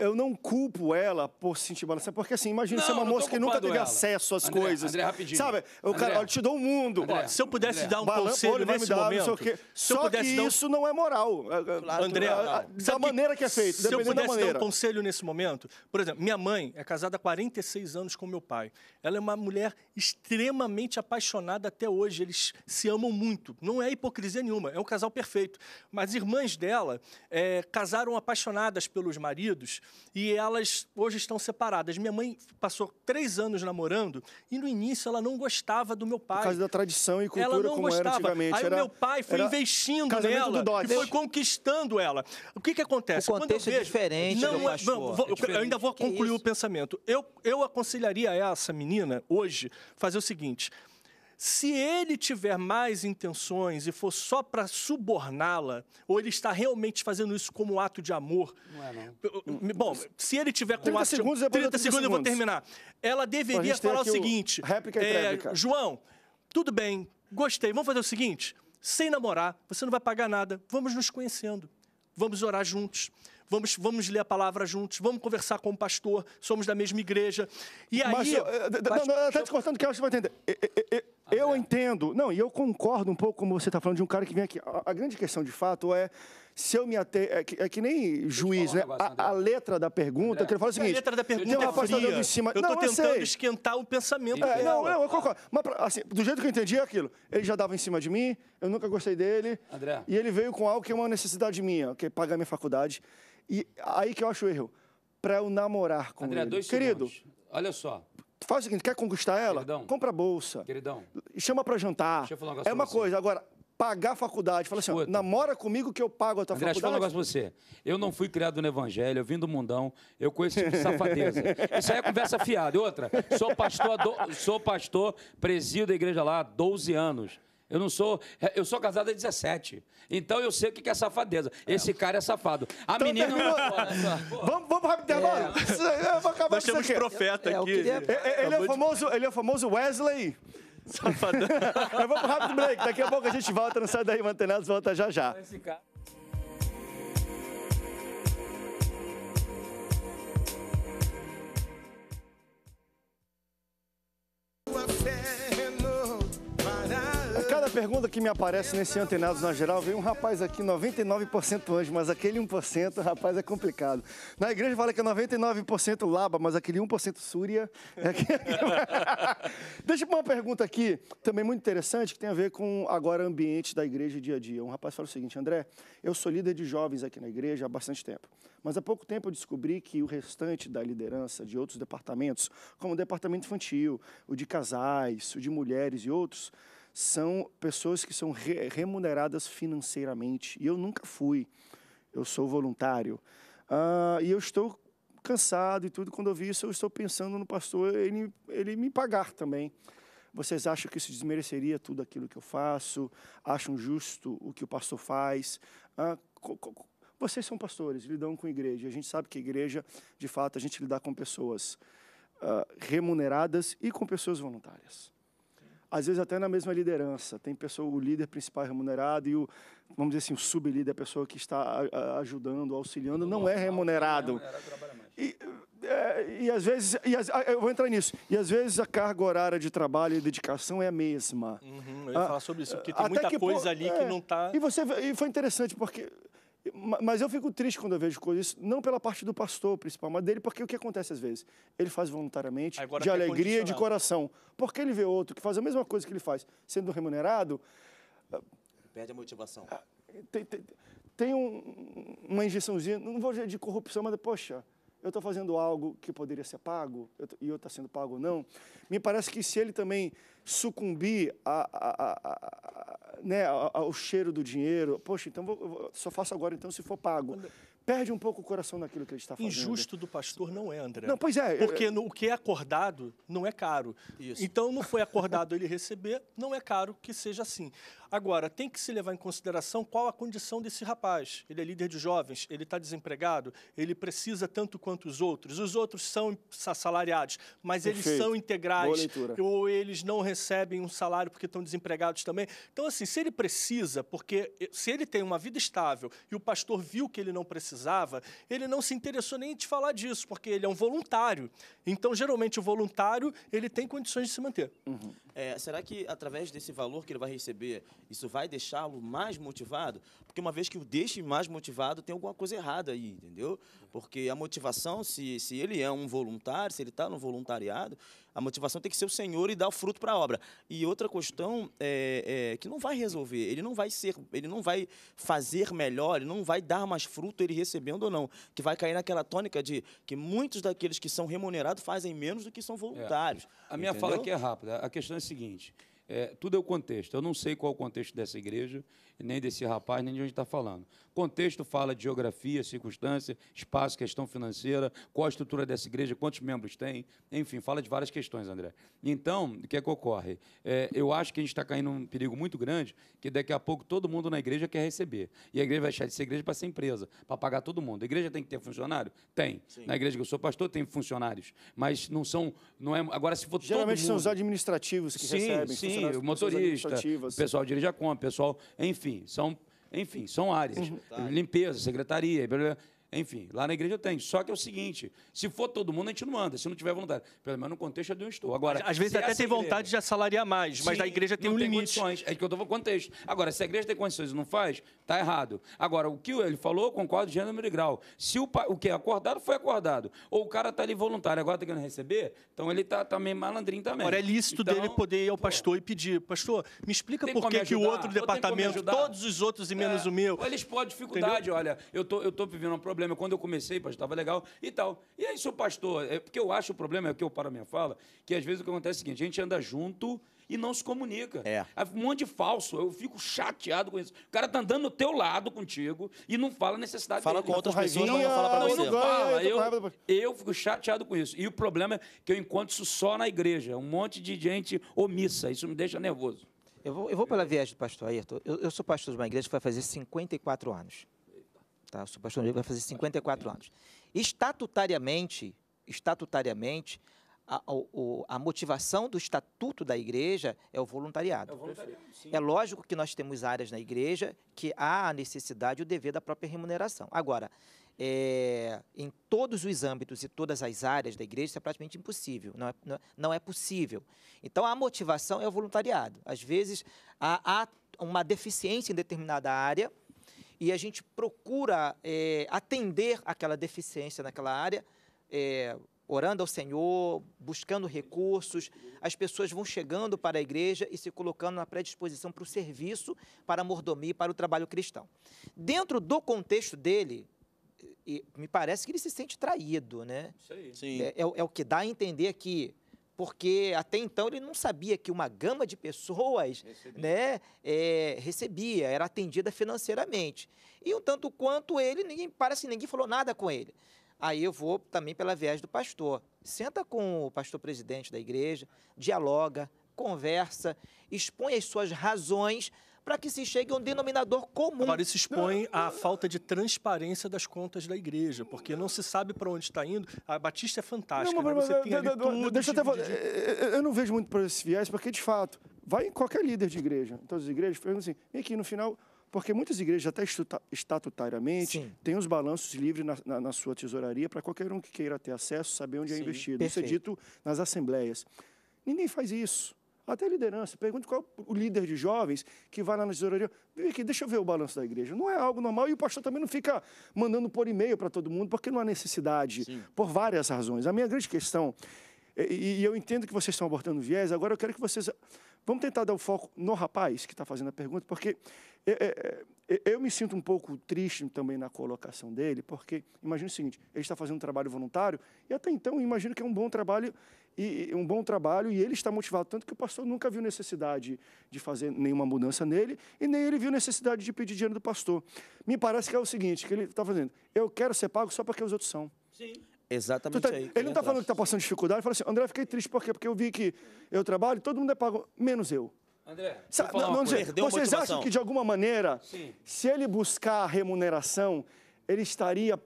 eu não culpo ela por se sentir balançada, porque assim, imagina ser uma moça que nunca teve ela. acesso às André, coisas. André, rapidinho. Sabe? Eu, cara, eu te dou o um mundo. André, se eu pudesse André. dar um Balan conselho nesse dar, momento... Que, se só que isso não é moral. É, é, André, da, da maneira que é feito, Se eu pudesse dar um conselho nesse momento... Por exemplo, minha mãe é casada há 46 anos com meu pai. Ela é uma mulher extremamente apaixonada até hoje. Eles se amam muito. Não é hipocrisia nenhuma, é um casal perfeito. Mas irmãs dela é, casaram apaixonadas pelos maridos e elas hoje estão separadas. Minha mãe passou três anos namorando e no início ela não gostava do meu pai. Por causa da tradição e cultura ela não como gostava. era antigamente. Aí era, meu pai foi investindo nela e foi conquistando ela. O que que acontece? O contexto é vejo, diferente, não, é, não vou, é Eu ainda vou concluir é o pensamento. Eu, eu aconselharia a essa menina hoje fazer o seguinte se ele tiver mais intenções e for só para suborná-la, ou ele está realmente fazendo isso como ato de amor. Não é, não. Bom, se ele tiver com 30 ato segundos, de... 30, 30 segundos, segundos, eu vou terminar. Ela deveria falar o seguinte: réplica e é, João, tudo bem, gostei. Vamos fazer o seguinte: sem namorar, você não vai pagar nada. Vamos nos conhecendo. Vamos orar juntos vamos, vamos ler a palavra juntos, vamos conversar com o pastor, somos da mesma igreja. E aí. Mas, eh, tá eu, mas, não, está te cortando que eu acho que vai entender. Ah, eu, é. entendo, não, e eu concordo um pouco como você está falando de um cara que vem aqui. A, grande questão de fato é se eu me ater... É que, é que nem juiz, né? A, a, letra da pergunta, André, eu quero falar o é seguinte... A letra da pergunta não, é fria. em cima. Eu não, tô é tentando esquentar o pensamento é, Não, não, eu concordo. Mas, assim, do jeito que eu entendi, é aquilo. Ele já dava em cima de mim, eu nunca gostei dele. André. E ele veio com algo que é uma necessidade minha, que é pagar minha faculdade. E aí que eu acho erro. Pra eu namorar com André, ele. Dois Querido, segundos. olha só. Faz o seguinte, quer conquistar ela? Queridão. Compra a bolsa. Queridão. Chama pra jantar. Deixa eu falar um negócio É uma coisa. Agora, pagar a faculdade. Fala assim, ó, namora comigo que eu pago a tua André, deixa eu falar um negócio pra você. Eu não fui criado no evangelho, eu vim do mundão, eu conheço esse tipo de safadeza. Isso aí é conversa fiada. E outra, sou pastor, do- sou pastor, presido da igreja lá há 12 anos. Eu não sou. Eu sou casado há 17. Então eu sei o que é safadeza. É. Esse é. cara é safado. A então, menina. Terminou... vamos, vamos rápido, é. agora. É. Eu vou acabar Nós temos profeta é, aqui. Queria... Ele, é o famoso, ele é o famoso Wesley. Safadão. eu pro rápido break. Daqui a pouco a gente volta. Não sai daí, Mantenados. Volta já já. Esse cara pergunta que me aparece nesse Antenados na Geral, veio um rapaz aqui, 99% anjo, mas aquele 1%, rapaz, é complicado. Na igreja fala que é 99% laba, mas aquele 1% súria... É aquele... Deixa uma pergunta aqui, também muito interessante, que tem a ver com agora o ambiente da igreja dia a dia. Um rapaz fala o seguinte, André, eu sou líder de jovens aqui na igreja há bastante tempo, mas há pouco tempo eu descobri que o restante da liderança de outros departamentos, como o departamento infantil, o de casais, o de mulheres e outros são pessoas que são re remuneradas financeiramente. E eu nunca fui. Eu sou voluntário. Uh, e eu estou cansado e tudo. Quando eu vi isso, eu estou pensando no pastor, ele, ele me pagar também. Vocês acham que isso desmereceria tudo aquilo que eu faço? Acham justo o que o pastor faz? Ah, vocês são pastores, lidam com igreja. A gente sabe que igreja, de fato, a gente lidar com pessoas ah, remuneradas e com pessoas voluntárias às vezes até na mesma liderança. Tem pessoa, o líder principal é remunerado e o, vamos dizer assim, o sublíder, a pessoa que está ajudando, auxiliando, não é remunerado. E, é, e às vezes, e as, ah, eu vou entrar nisso, e às vezes a carga horária de trabalho e dedicação é a mesma. Uhum, eu ia ah, falar sobre isso, porque tem muita que, coisa ali é, que não está... E, você, e foi interessante, porque mas eu fico triste quando eu vejo coisas, não pela parte do pastor principal, mas dele, porque o que acontece às vezes? Ele faz voluntariamente, Agora de alegria, de coração. Porque ele vê outro que faz a mesma coisa que ele faz, sendo remunerado. Perde a motivação. Ah, tem, tem, tem um, uma injeçãozinha, não vou dizer de corrupção, mas, poxa, eu estou fazendo algo que poderia ser pago e eu estou tá sendo pago ou não. Me parece que se ele também sucumbir a, a, a, né, ao cheiro do dinheiro, poxa, então vou, só faço agora então se for pago perde um pouco o coração naquilo que ele está fazendo. Injusto do pastor não é, André. Não, pois é. é porque é. no, o que é acordado não é caro. Isso. Então, não foi acordado ele receber, não é caro que seja assim. Agora, tem que se levar em consideração qual a condição desse rapaz. Ele é líder de jovens, ele está desempregado, ele precisa tanto quanto os outros. Os outros são assalariados, mas Perfeito. eles são integrais. Ou eles não recebem um salário porque estão desempregados também. Então, assim, se ele precisa, porque eh, se ele tem uma vida estável e o pastor viu que ele não precisa, ele não se interessou nem em te falar disso, porque ele é um voluntário. Então, geralmente, o voluntário ele tem condições de se manter. Uhum. É, será que através desse valor que ele vai receber, isso vai deixá-lo mais motivado? Porque uma vez que o deixe mais motivado, tem alguma coisa errada aí, entendeu? Porque a motivação, se, se ele é um voluntário, se ele está no voluntariado, a motivação tem que ser o Senhor e dar o fruto para a obra. E outra questão é, é, que não vai resolver, ele não vai ser, ele não vai fazer melhor, ele não vai dar mais fruto ele recebendo ou não. Que vai cair naquela tônica de que muitos daqueles que são remunerados fazem menos do que são voluntários. É. A minha entendeu? fala aqui é rápida. A questão é a seguinte: é, tudo é o contexto. Eu não sei qual é o contexto dessa igreja, nem desse rapaz, nem de onde está falando. Contexto fala de geografia, circunstância, espaço, questão financeira, qual a estrutura dessa igreja, quantos membros tem, enfim, fala de várias questões, André. Então, o que é que ocorre? É, eu acho que a gente está caindo num perigo muito grande, que daqui a pouco todo mundo na igreja quer receber. E a igreja vai deixar de ser igreja para ser empresa, para pagar todo mundo. A igreja tem que ter funcionário? Tem. Sim. Na igreja que eu sou pastor tem funcionários, mas não são, não é, agora se for Geralmente todo mundo... são os administrativos que sim, recebem, sim, o motorista, o pessoal dirige a compra, pessoal, enfim, enfim, são, enfim, são áreas. Uhum. Limpeza, secretaria, blá, blá, enfim, lá na igreja eu tenho. Só que é o seguinte: se for todo mundo, a gente não anda Se não tiver vontade. Pelo menos no contexto onde eu estou. Agora, Às vezes até tem vontade de assalariar mais, mas a igreja tem um tem limite. Condições. É que eu estou falando contexto. Agora, se a igreja tem condições e não faz, está errado. Agora, o que ele falou, concordo de gênero e grau. Se o, o que é acordado, foi acordado. Ou o cara está ali voluntário, agora está querendo receber, então ele está tá meio malandrinho também. Agora, é lícito então, dele poder ir ao pastor pô, e pedir: Pastor, me explica por que, que o outro departamento, todos os outros e menos é, o meu. eles podem dificuldade, Entendeu? olha, eu tô, estou tô vivendo um problema problema. Quando eu comecei, pastor, estava legal e tal. E aí, seu pastor, é, porque eu acho o problema, é que eu paro a minha fala, que às vezes o que acontece é o seguinte: a gente anda junto e não se comunica. É. Um monte de falso. Eu fico chateado com isso. O cara tá andando do teu lado contigo e não fala necessidade Fala dele. com outras pessoas, mas não fala para você. Não fala. Eu, eu fico chateado com isso. E o problema é que eu encontro isso só na igreja. Um monte de gente omissa. Isso me deixa nervoso. Eu vou, eu vou pela viagem do pastor Ayrton. Eu, eu sou pastor de uma igreja que vai fazer 54 anos. Tá? O seu pastor vai fazer 54 anos. Estatutariamente, estatutariamente a, a, a, motivação do estatuto da igreja é o voluntariado. É, o voluntariado é, lógico que nós temos áreas na igreja que há a necessidade e o dever da própria remuneração. Agora, é, em todos os âmbitos e todas as áreas da igreja, isso é praticamente impossível, não é, não é, é possível. Então, a motivação é o voluntariado. Às vezes, há, há uma deficiência em determinada área e a gente procura é, atender aquela deficiência naquela área, é, orando ao Senhor, buscando recursos. As pessoas vão chegando para a igreja e se colocando na predisposição para o serviço, para a mordomia, para o trabalho cristão. Dentro do contexto dele, me parece que ele se sente traído, né? Sim. É, é, é o que dá a entender que porque até então ele não sabia que uma gama de pessoas recebia. Né, é, recebia, era atendida financeiramente. E um tanto quanto ele, ninguém parece ninguém falou nada com ele. Aí eu vou também pela viagem do pastor. Senta com o pastor presidente da igreja, dialoga, conversa, expõe as suas razões para que se chegue a um denominador comum. Agora, isso expõe a falta de transparência das contas da igreja, porque não se sabe para onde está indo. A Batista é fantástica, não, né? mas, né? você tem ali tudo. Deixa eu até tipo falar, eu não vejo muito para esse viés, porque, de fato, vai em qualquer líder de igreja, em todas as igrejas, pergunta assim, vem aqui, no final... Porque muitas igrejas, até estatutariamente, Sim. têm os balanços livres na, na, na sua tesouraria para qualquer um que queira ter acesso, saber onde é Sim, é investido. Perfeito. Isso é dito nas assembleias. Ninguém faz isso até liderança. Pergunte qual o líder de jovens que vai lá na tesouraria. Vem aqui, deixa eu ver o balanço da igreja. Não é algo normal e o pastor também não fica mandando por e-mail para todo mundo, porque não há necessidade, Sim. por várias razões. A minha grande questão, e, eu entendo que vocês estão abordando viés, agora eu quero que vocês. Vamos tentar dar o foco no rapaz que está fazendo a pergunta, porque é, é, é, eu me sinto um pouco triste também na colocação dele, porque imagina o seguinte: ele está fazendo um trabalho voluntário e até então imagino que é um bom trabalho e um bom trabalho e ele está motivado tanto que o pastor nunca viu necessidade de fazer nenhuma mudança nele e nem ele viu necessidade de pedir dinheiro do pastor. Me parece que é o seguinte que ele está fazendo: eu quero ser pago só porque os outros são. Sim. Exatamente tá, aí. Ele não está falando que está passando dificuldade, ele fala assim, André, fiquei triste por quê? Porque eu vi que eu trabalho, todo mundo é pago, menos eu. André, não, não dizer, vocês acham que, de alguma maneira, Sim. se ele buscar a remuneração, ele estaria.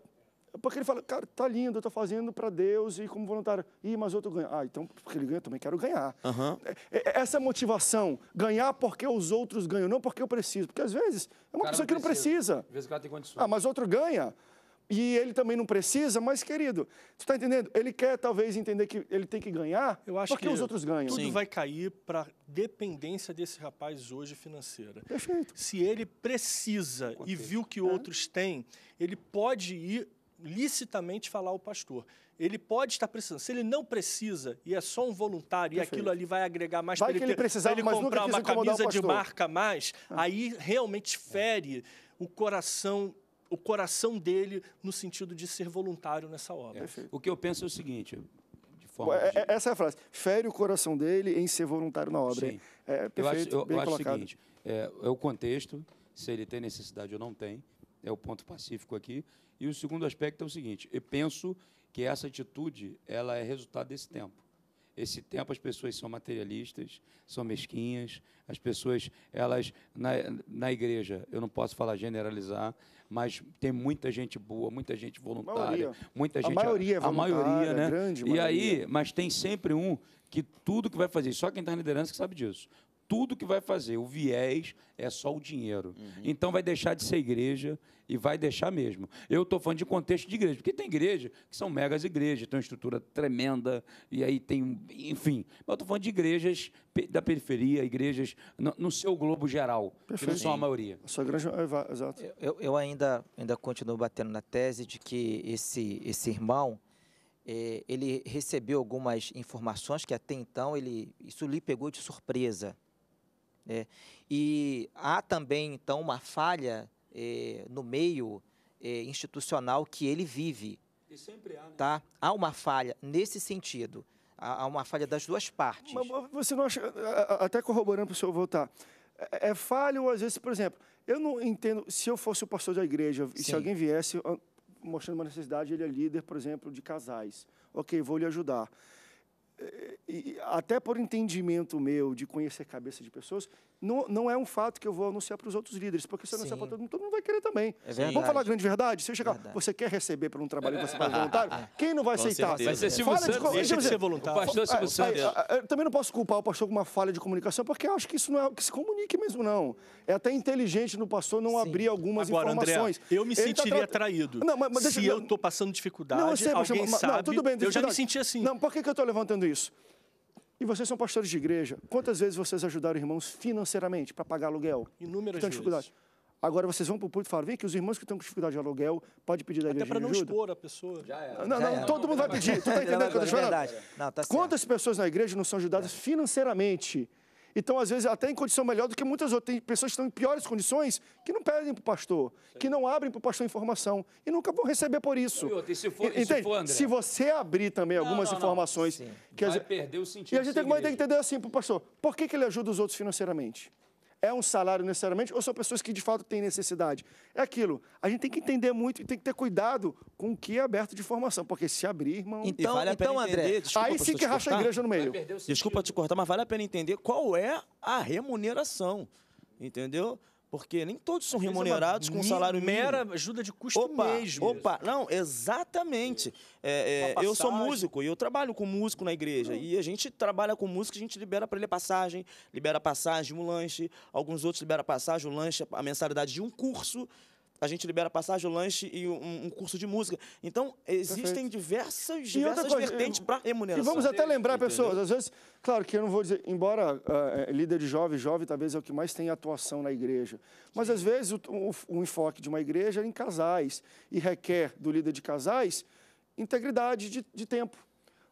Porque ele fala, cara, tá lindo, eu tô fazendo para Deus e como voluntário. Ih, mas outro ganha. Ah, então, porque ele ganha, eu também quero ganhar. Uhum. Essa motivação, ganhar porque os outros ganham, não porque eu preciso. Porque às vezes é uma pessoa que não precisa. Às vezes o cara tem condições. Ah, mas outro ganha. E ele também não precisa, mas, querido, tu tá entendendo? Ele quer talvez entender que ele tem que ganhar, eu acho porque que os outros ganham. Tudo Sim. vai cair para dependência desse rapaz hoje financeira. Perfeito. Se ele precisa e viu que é. outros têm, ele pode ir licitamente falar ao pastor. Ele pode estar precisando. Se ele não precisa e é só um voluntário Perfeito. e aquilo ali vai agregar mais para ele, ele, precisar ele comprar uma camisa de marca mais, ah. aí realmente é. fere é. o coração o coração dele no sentido de ser voluntário nessa é. obra. É. O que eu penso é o seguinte, de... É, essa é a frase. Fere o coração dele em ser voluntário na obra. Sim. É, perfeito, eu acho, eu, eu acho o seguinte, é, é, o contexto, se ele tem necessidade ou não tem, é o ponto pacífico aqui. E o segundo aspecto é o seguinte, eu penso que essa atitude ela é resultado desse tempo esse tempo as pessoas são materialistas, são mesquinhas, as pessoas, elas, na, na igreja, eu não posso falar generalizar, mas tem muita gente boa, muita gente voluntária, maioria. muita gente. A maioria, é a maioria, né? Grande e aí, mas tem sempre um que tudo que vai fazer, só quem está na liderança que sabe disso tudo que vai fazer. O viés é só o dinheiro. Uhum. Então vai deixar de ser igreja e vai deixar mesmo. Eu estou falando de contexto de igreja, porque tem igreja que são megas igrejas, tem uma estrutura tremenda, e aí tem, enfim. Mas eu estou falando de igrejas da periferia, igrejas no, no seu globo geral, Perfeito. que não são a maioria. A sua exato. Eu, eu, ainda, ainda continuo batendo na tese de que esse, esse irmão, é, ele recebeu algumas informações que até então ele, isso lhe pegou de surpresa é, e há também, então, uma falha é, no meio é, institucional que ele vive. E sempre há, né? tá? Há uma falha nesse sentido. Há, uma falha das duas partes. Mas você não acha, até corroborando para o senhor voltar, é, é, falho, às vezes, por exemplo, eu não entendo, se eu fosse o pastor da igreja, Sim. e se alguém viesse ah, mostrando uma necessidade, ele é líder, por exemplo, de casais. Ok, vou lhe ajudar. Eh, até por entendimento meu de conhecer cabeça de pessoas, não, não é um fato que eu vou anunciar para os outros líderes, porque se eu anunciar para todo mundo, todo mundo vai querer também. É Vamos falar a grande verdade? Se eu chegar, verdade. você quer receber por um trabalho que você faz voluntário? Ah, ah, Quem não vai Com aceitar? Certeza. Vai ser Silvio Santos, deixa de ser voluntário. pastor Silvio Santos. Ah, eu também não posso culpar o pastor com uma falha de comunicação, porque eu acho que isso não é que se comunique mesmo, não. É até inteligente no pastor não Sim. abrir algumas Agora, informações. André, eu me sentiria tá tra... traído. Não, mas, mas se eu estou passando dificuldade, não, eu sei, alguém mas, sabe, não, tudo bem, eu já me senti assim. Não, por que, que eu estou levantando isso? E vocês são pastores de igreja. Quantas vezes vocês ajudaram irmãos financeiramente para pagar aluguel? Inúmeras vezes. dificuldade. Agora vocês vão para o público e falam, vem que os irmãos que estão com dificuldade de aluguel podem pedir da igreja Até para não ajuda. expor a pessoa. Já Não, não, todo mundo vai pedir. tu tá entendendo o que eu estou é falando? Não, tá Quantas pessoas na igreja não são ajudadas é. financeiramente? Então, às vezes, até em condição melhor do que muitas outras. Tem pessoas que estão em piores condições que não pedem para o pastor, Sim. que não abrem para o pastor informação e nunca vão receber por isso. E e se, for, e, se, for, André? se você abrir também algumas não, não. informações... Sim. Que Vai a gente, perder o sentido E a gente tem que entender assim para o pastor, por que, que ele ajuda os outros financeiramente? é um salário necessariamente, ou são pessoas que de fato têm necessidade. É aquilo. A gente tem que entender muito e tem que ter cuidado com o que é aberto de informação, porque se abrir, irmão. Então, vale então entender, André, desculpa, aí sim que racha a igreja no meio. Desculpa te cortar, mas vale a pena entender qual é a remuneração. Entendeu? Porque nem todos são é remunerados com um salário mínimo. Mera ajuda de custo opa, mesmo. Opa, não, exatamente. É, é, eu sou músico e eu trabalho com músico na igreja. Não. E a gente trabalha com músico, a gente libera para ele a passagem, libera a passagem, um lanche. Alguns outros libera a passagem, o um lanche, a mensalidade de um curso a gente libera passagem, o lanche e um, um curso de música. Então, existem diversas, diversas coisa, vertentes para remuneração. E vamos até lembrar, pessoas, às vezes, claro que eu não vou dizer, embora uh, líder de jovem, jovem talvez é o que mais tem atuação na igreja, mas Sim. às vezes o, o, o enfoque de uma igreja é em casais e requer do líder de casais integridade de, de tempo.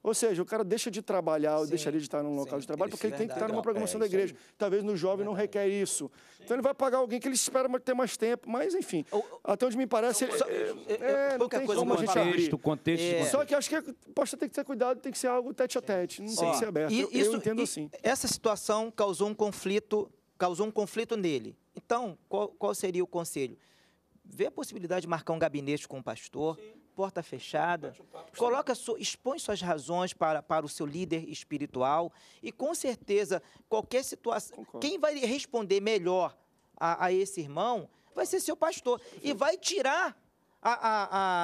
Ou seja, o cara deixa de trabalhar, sim, deixaria de estar num local sim, de trabalho, porque ele tem que estar numa programação é, da igreja. Talvez no jovem não requer isso. Sim. Então ele vai pagar alguém que ele espera ter mais tempo. Mas, enfim, o, até onde me parece, só, é, é, não tem coisa como a gente abrir. Contexto, é. Só que acho que a aposta tem que ter cuidado, tem que ser algo tete a tete, não tem que ser aberto. E, eu, isso, eu entendo e, assim. Essa situação causou um conflito, causou um conflito nele. Então, qual, qual seria o conselho? Vê a possibilidade de marcar um gabinete com o pastor, Sim porta fechada. Um coloca, sua, expõe suas razões para, para o seu líder espiritual e com certeza qualquer situação, Concordo. quem vai responder melhor a, a esse irmão vai ser seu pastor e vai tirar a,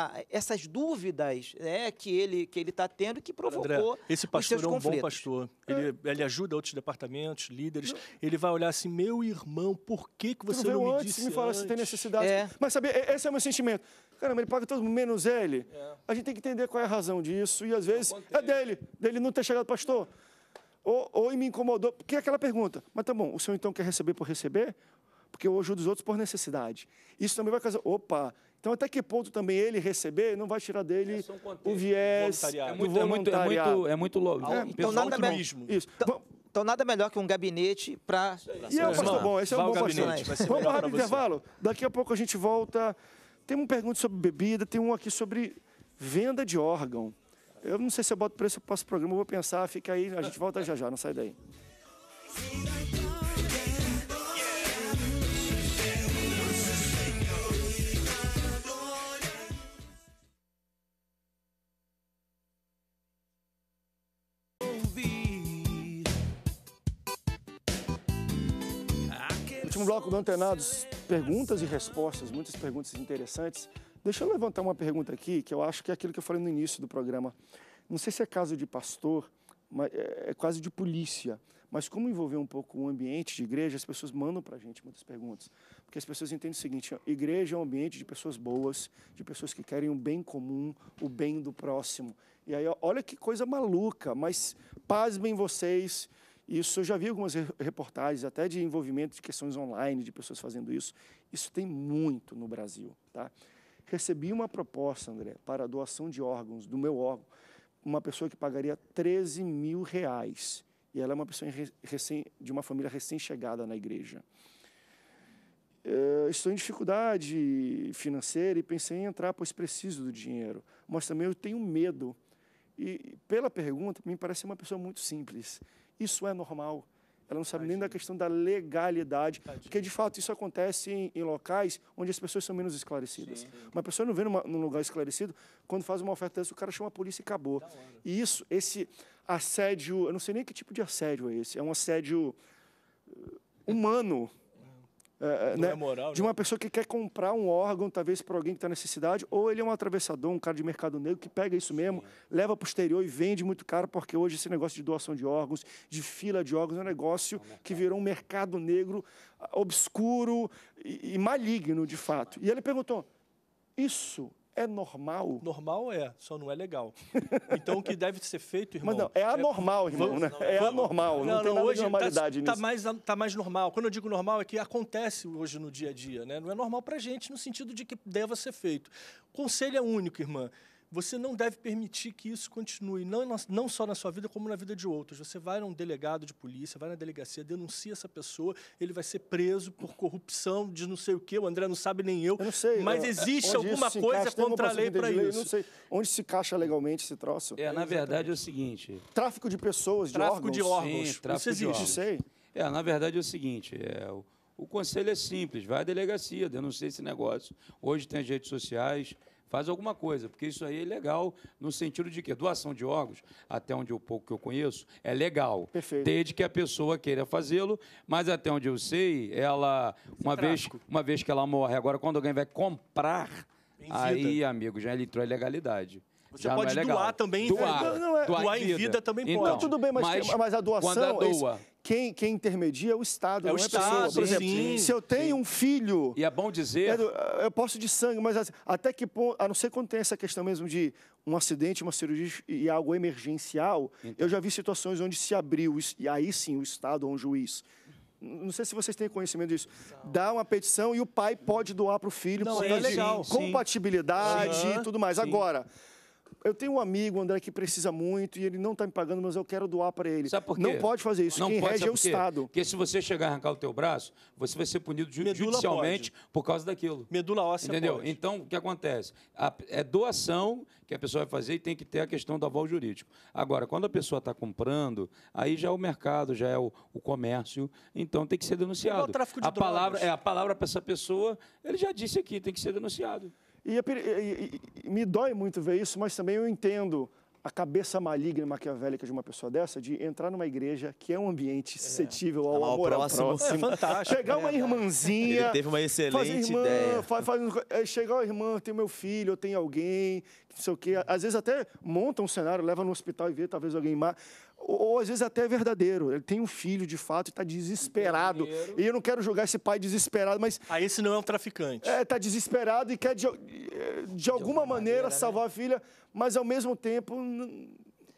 a, a essas dúvidas né, que ele que ele está tendo que provocou André, esse pastor é um conflitos. bom pastor ele, é. ele ajuda outros departamentos líderes não. ele vai olhar assim meu irmão por que que você não, não me antes, disse me fala antes. se tem necessidade é. mas sabe esse é o meu sentimento caramba, ele paga todo menos ele. É. A gente tem que entender qual é a razão disso. E às vezes é dele, dele não ter chegado, pastor. Ou, ou me incomodou. Porque é aquela pergunta. Mas tá bom, o senhor então quer receber por receber? Porque eu ajudo os outros por necessidade. Isso também vai causar. Opa, então, até que ponto também ele receber não vai tirar dele é um o viés é muito, do voluntariado. É muito, é muito, é muito é, é então, nada Isso. Então, então, nada melhor que um gabinete para... E é um pastor bom, esse é um bom gabinete, pastor. Vamos para o intervalo? Daqui a pouco a gente volta. Tem uma pergunta sobre bebida, tem um aqui sobre venda de órgão. Eu não sei se eu boto preço para o próximo programa, eu vou pensar, fica aí, a gente volta já já, não sai daí. No bloco do Antenados, perguntas e respostas, muitas perguntas interessantes. Deixa eu levantar uma pergunta aqui, que eu acho que é aquilo que eu falei no início do programa. Não sei se é caso de pastor, mas é, é quase de polícia, mas como envolver um pouco o ambiente de igreja, as pessoas mandam para a gente muitas perguntas. Porque as pessoas entendem o seguinte: igreja é um ambiente de pessoas boas, de pessoas que querem o bem comum, o bem do próximo. E aí, olha que coisa maluca, mas pasmem vocês isso eu já vi algumas reportagens, até de envolvimento de questões online, de pessoas fazendo isso. Isso tem muito no Brasil. Tá? Recebi uma proposta, André, para a doação de órgãos, do meu órgão, uma pessoa que pagaria 13 mil reais. E ela é uma pessoa recém, de uma família recém-chegada na igreja. estou em dificuldade financeira e pensei em entrar, pois preciso do dinheiro. Mas também eu tenho medo. E pela pergunta, me parece uma pessoa muito simples. Isso é normal. Ela não sabe Imagina. nem da questão da legalidade, Imagina. porque de fato isso acontece em, em, locais onde as pessoas são menos esclarecidas. Sim. Uma pessoa não vê numa, num lugar esclarecido, quando faz uma oferta dessa, o cara chama a polícia e acabou. E isso, esse assédio, eu não sei nem que tipo de assédio é esse, é um assédio eh, humano. É, é né? É moral, de né? uma né? pessoa que quer comprar um órgão, talvez para alguém que está necessidade, ou ele é um atravessador, um cara de mercado negro que pega isso mesmo, leva para o exterior e vende muito caro, porque hoje esse negócio de doação de órgãos, de fila de órgãos, é um negócio é que virou um mercado negro ah, obscuro e, e maligno, de fato. E ele perguntou: isso é normal. Normal é, só não é legal. Então o que deve ser feito, irmão. Mas não, é, é anormal, é... irmão, né? Não, é anormal, não, não, tem nada hoje de tá- normalidade tá, nisso. Tá mais, tá mais normal. Quando eu digo normal, é que acontece hoje no dia a dia, né? Não é normal pra gente, no sentido de que deva ser feito. conselho é único, irmã. Você não deve permitir que isso continue, não, não só na sua vida, como na vida de outros. Você vai num delegado de polícia, vai na delegacia, denuncia essa pessoa, ele vai ser preso por corrupção de não sei o quê, o André não sabe nem eu. eu não sei. Mas existe alguma coisa encaixa, contra a lei para isso. Lei, não sei. Onde se encaixa legalmente esse troço? É, é na verdade é o seguinte... Tráfico de pessoas, de tráfico de órgãos. De órgãos. Sim, tráfico isso existe. De sei. É, na verdade é o seguinte, é, o, o conselho é simples, vai à delegacia, denuncia esse negócio. Hoje tem as redes sociais, faz alguma coisa, porque isso aí é legal no sentido de que doação de órgãos, até onde o pouco que eu conheço, é legal, Perfeito. desde que a pessoa queira fazê-lo, mas até onde eu sei, ela uma é vez, uma vez que ela morre, agora quando alguém vai comprar, aí, amigo, já entrou a ilegalidade. Você já pode é doar também doar, em né? vida. Não, não é. doar, doar, em vida, vida também pode. Então, tudo bem, mas, mas, mas a doação. Quando a doa, quem, quem intermedia é o Estado, é não o é Estado, pessoa. Por exemplo, sim, se eu tenho sim. um filho... E é bom dizer... Eu, eu posso de sangue, mas assim, até que ponto... A não ser quando tem essa questão mesmo de um acidente, uma cirurgia e algo emergencial, então. eu já vi situações onde se abriu, e aí sim o Estado ou um juiz não sei se vocês têm conhecimento disso. Dá uma petição e o pai pode doar para o filho não, é legal, compatibilidade sim. e tudo mais. Sim. Agora, eu tenho um amigo, André, que precisa muito e ele não está me pagando, mas eu quero doar para ele. Sabe por quê? Não pode fazer isso. Não Quem pode, rege é o Estado. Porque se você chegar a arrancar o teu braço, você vai ser punido Medula judicialmente pode. por causa daquilo. Medula óssea Entendeu? Pode. Então, o que acontece? A, é doação que a pessoa vai fazer e tem que ter a questão do aval jurídico. Agora, quando a pessoa está comprando, aí já é o mercado, já é o, o comércio, então tem que ser denunciado. É o tráfico de a drogas. palavra, é, a palavra para essa pessoa, ele já disse aqui, tem que ser denunciado. É e, e, e, me dói muito ver isso, mas também eu entendo a cabeça maligna e maquiavélica de uma pessoa dessa de entrar numa igreja que é um ambiente é. suscetível tá ao ah, amor ao próximo. Ao próximo. É fantástico. Pegar né, uma irmãzinha. Ele teve uma excelente irmã, ideia. Faz, faz, é, chegar uma irmã, tem meu filho, eu tenho alguém, não sei o quê. Às vezes até monta um cenário, leva no hospital e vê talvez alguém mais. Ou, às vezes é até é verdadeiro. Ele tem um filho de fato e está desesperado. E eu não quero julgar esse pai desesperado, mas. Ah, esse não é um traficante. É, está desesperado e quer de, de, de alguma, maneira, maneira né? salvar né? a filha, mas ao mesmo tempo.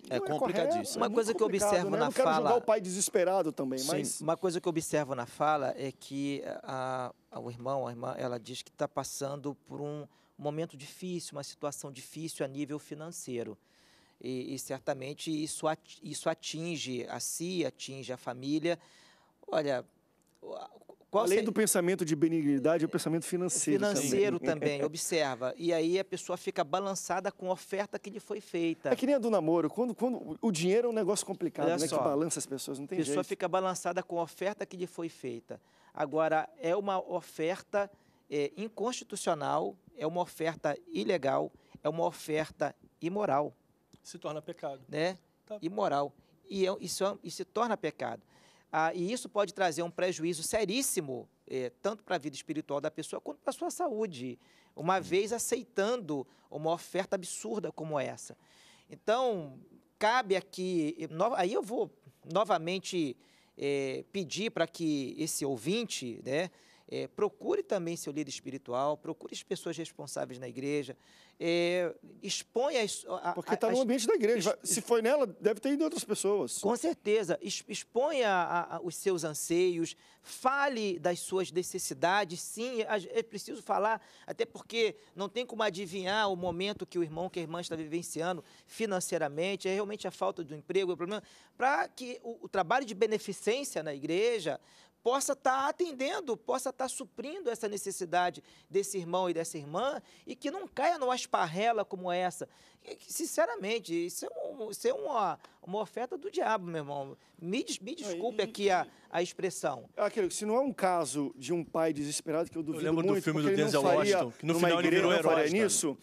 É, é complicadíssimo. É uma coisa que eu observo né? na eu não quero fala. o pai desesperado também, Sim, mas. Uma coisa que eu observo na fala é que eh, a, a, o irmão, a irmã, ela diz que está passando por um momento difícil, uma situação difícil a nível financeiro. E, e certamente isso, isso atinge a si, atinge a família. Olha, qual Além se... do pensamento de benignidade, é o pensamento financeiro. Financeiro também, também observa. E aí a pessoa fica balançada com a oferta que lhe foi feita. É que nem a do namoro. Quando, quando, o dinheiro é um negócio complicado, Olha né? Só, que balança as pessoas, não tem jeito. A pessoa jeito. fica balançada com a oferta que lhe foi feita. Agora, é uma oferta é, inconstitucional, é uma oferta ilegal, é uma oferta imoral. Se torna pecado. Né? Tá. Imoral. E é, isso, é, se torna pecado. Ah, e isso pode trazer um prejuízo seríssimo, eh, tanto para a vida espiritual da pessoa quanto para a sua saúde, uma hum. vez aceitando uma oferta absurda como essa. Então, cabe aqui, eh, no, aí eu vou novamente eh, pedir para que esse ouvinte, né, é, procure também seu líder espiritual, procure as pessoas responsáveis na igreja, é, exponha as. A, Porque está no ambiente da igreja. Se foi nela, deve ter ido outras pessoas. Com certeza. Exponha a, a, os seus anseios, fale das suas necessidades. Sim, é preciso falar, até porque não tem como adivinhar o momento que o irmão, que a irmã está vivenciando financeiramente, é realmente a falta do emprego, é o problema. Para que o, o trabalho de beneficência na igreja possa estar tá atendendo, possa estar tá suprindo essa necessidade desse irmão e dessa irmã e que não caia numa esparrela como essa, é sinceramente, isso é, um, isso é uma, uma oferta do diabo, meu irmão. Me, me desculpe aqui a, a expressão. É aquilo, se não é um caso de um pai desesperado, que eu duvido Eu lembro muito, do filme do Denzel Washington, que no final igreja, ele virou herói. nisso,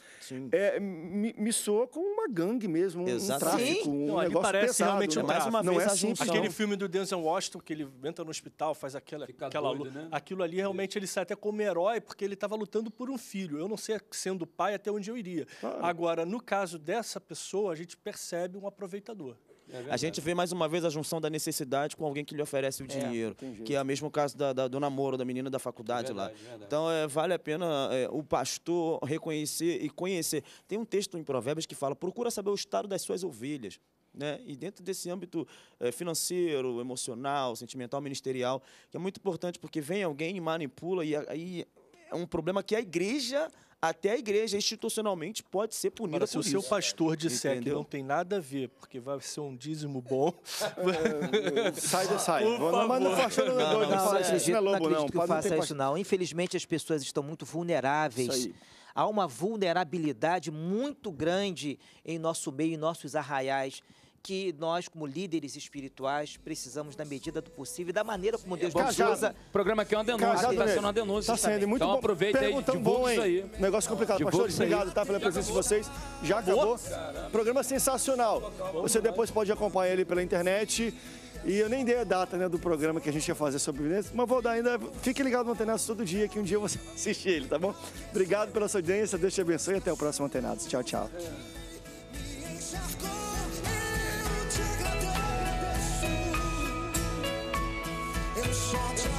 é, me, me soa como uma gangue mesmo, um, Exato. um tráfico, Sim. um não, negócio parece pesado. realmente né? um Mais uma não vez, é assim, aquele filme do Denzel Washington, que ele entra no hospital, faz aquela... aquela né? Aquilo ali, realmente, ele sai até como herói, porque ele estava lutando por um filho. Eu não sei, sendo pai, até onde eu iria. Claro. Agora, no caso caso dessa pessoa, a gente percebe um aproveitador. É a gente vê mais uma vez a junção da necessidade com alguém que lhe oferece o é, dinheiro, é, que é o mesmo caso da, da, do namoro, da menina da faculdade é verdade, lá. Então, é, vale a pena é, o pastor reconhecer e conhecer. Tem um texto em Provérbios que fala: procura saber o estado das suas ovelhas. Né? E dentro desse âmbito é, financeiro, emocional, sentimental, ministerial, que é muito importante, porque vem alguém e manipula, e aí é um problema que a igreja até a igreja institucionalmente pode ser punida Agora, se por isso. Se o seu pastor é. disser Entendeu? que não tem nada a ver, porque vai ser um dízimo bom... sai, sai. Não, mas não faça não, não, não, não, não, é acredito, não, não, não, não, não, faça isso não. Infelizmente as pessoas estão muito vulneráveis há uma vulnerabilidade muito grande em nosso meio, em nossos arraiais que nós, como líderes espirituais, precisamos, na medida do possível, e da maneira como Deus nos usa. O programa aqui é uma denúncia, tá Cajado está sendo uma denúncia. Está sendo, muito então, bom. aproveita aí, divulga bom, isso aí. Negócio complicado. Divulga Pastores, obrigado tá, pela presença de vocês. Já acabou. Programa sensacional. Você depois pode acompanhar ele pela internet. E eu nem dei a data né, do programa que a gente ia fazer sobre evidência, mas vou dar ainda. Fique ligado no Antenados todo dia, que um dia você assiste ele, tá bom? Obrigado pela sua audiência, Deus te abençoe e até o próximo Antenados. Tchau, tchau. shot.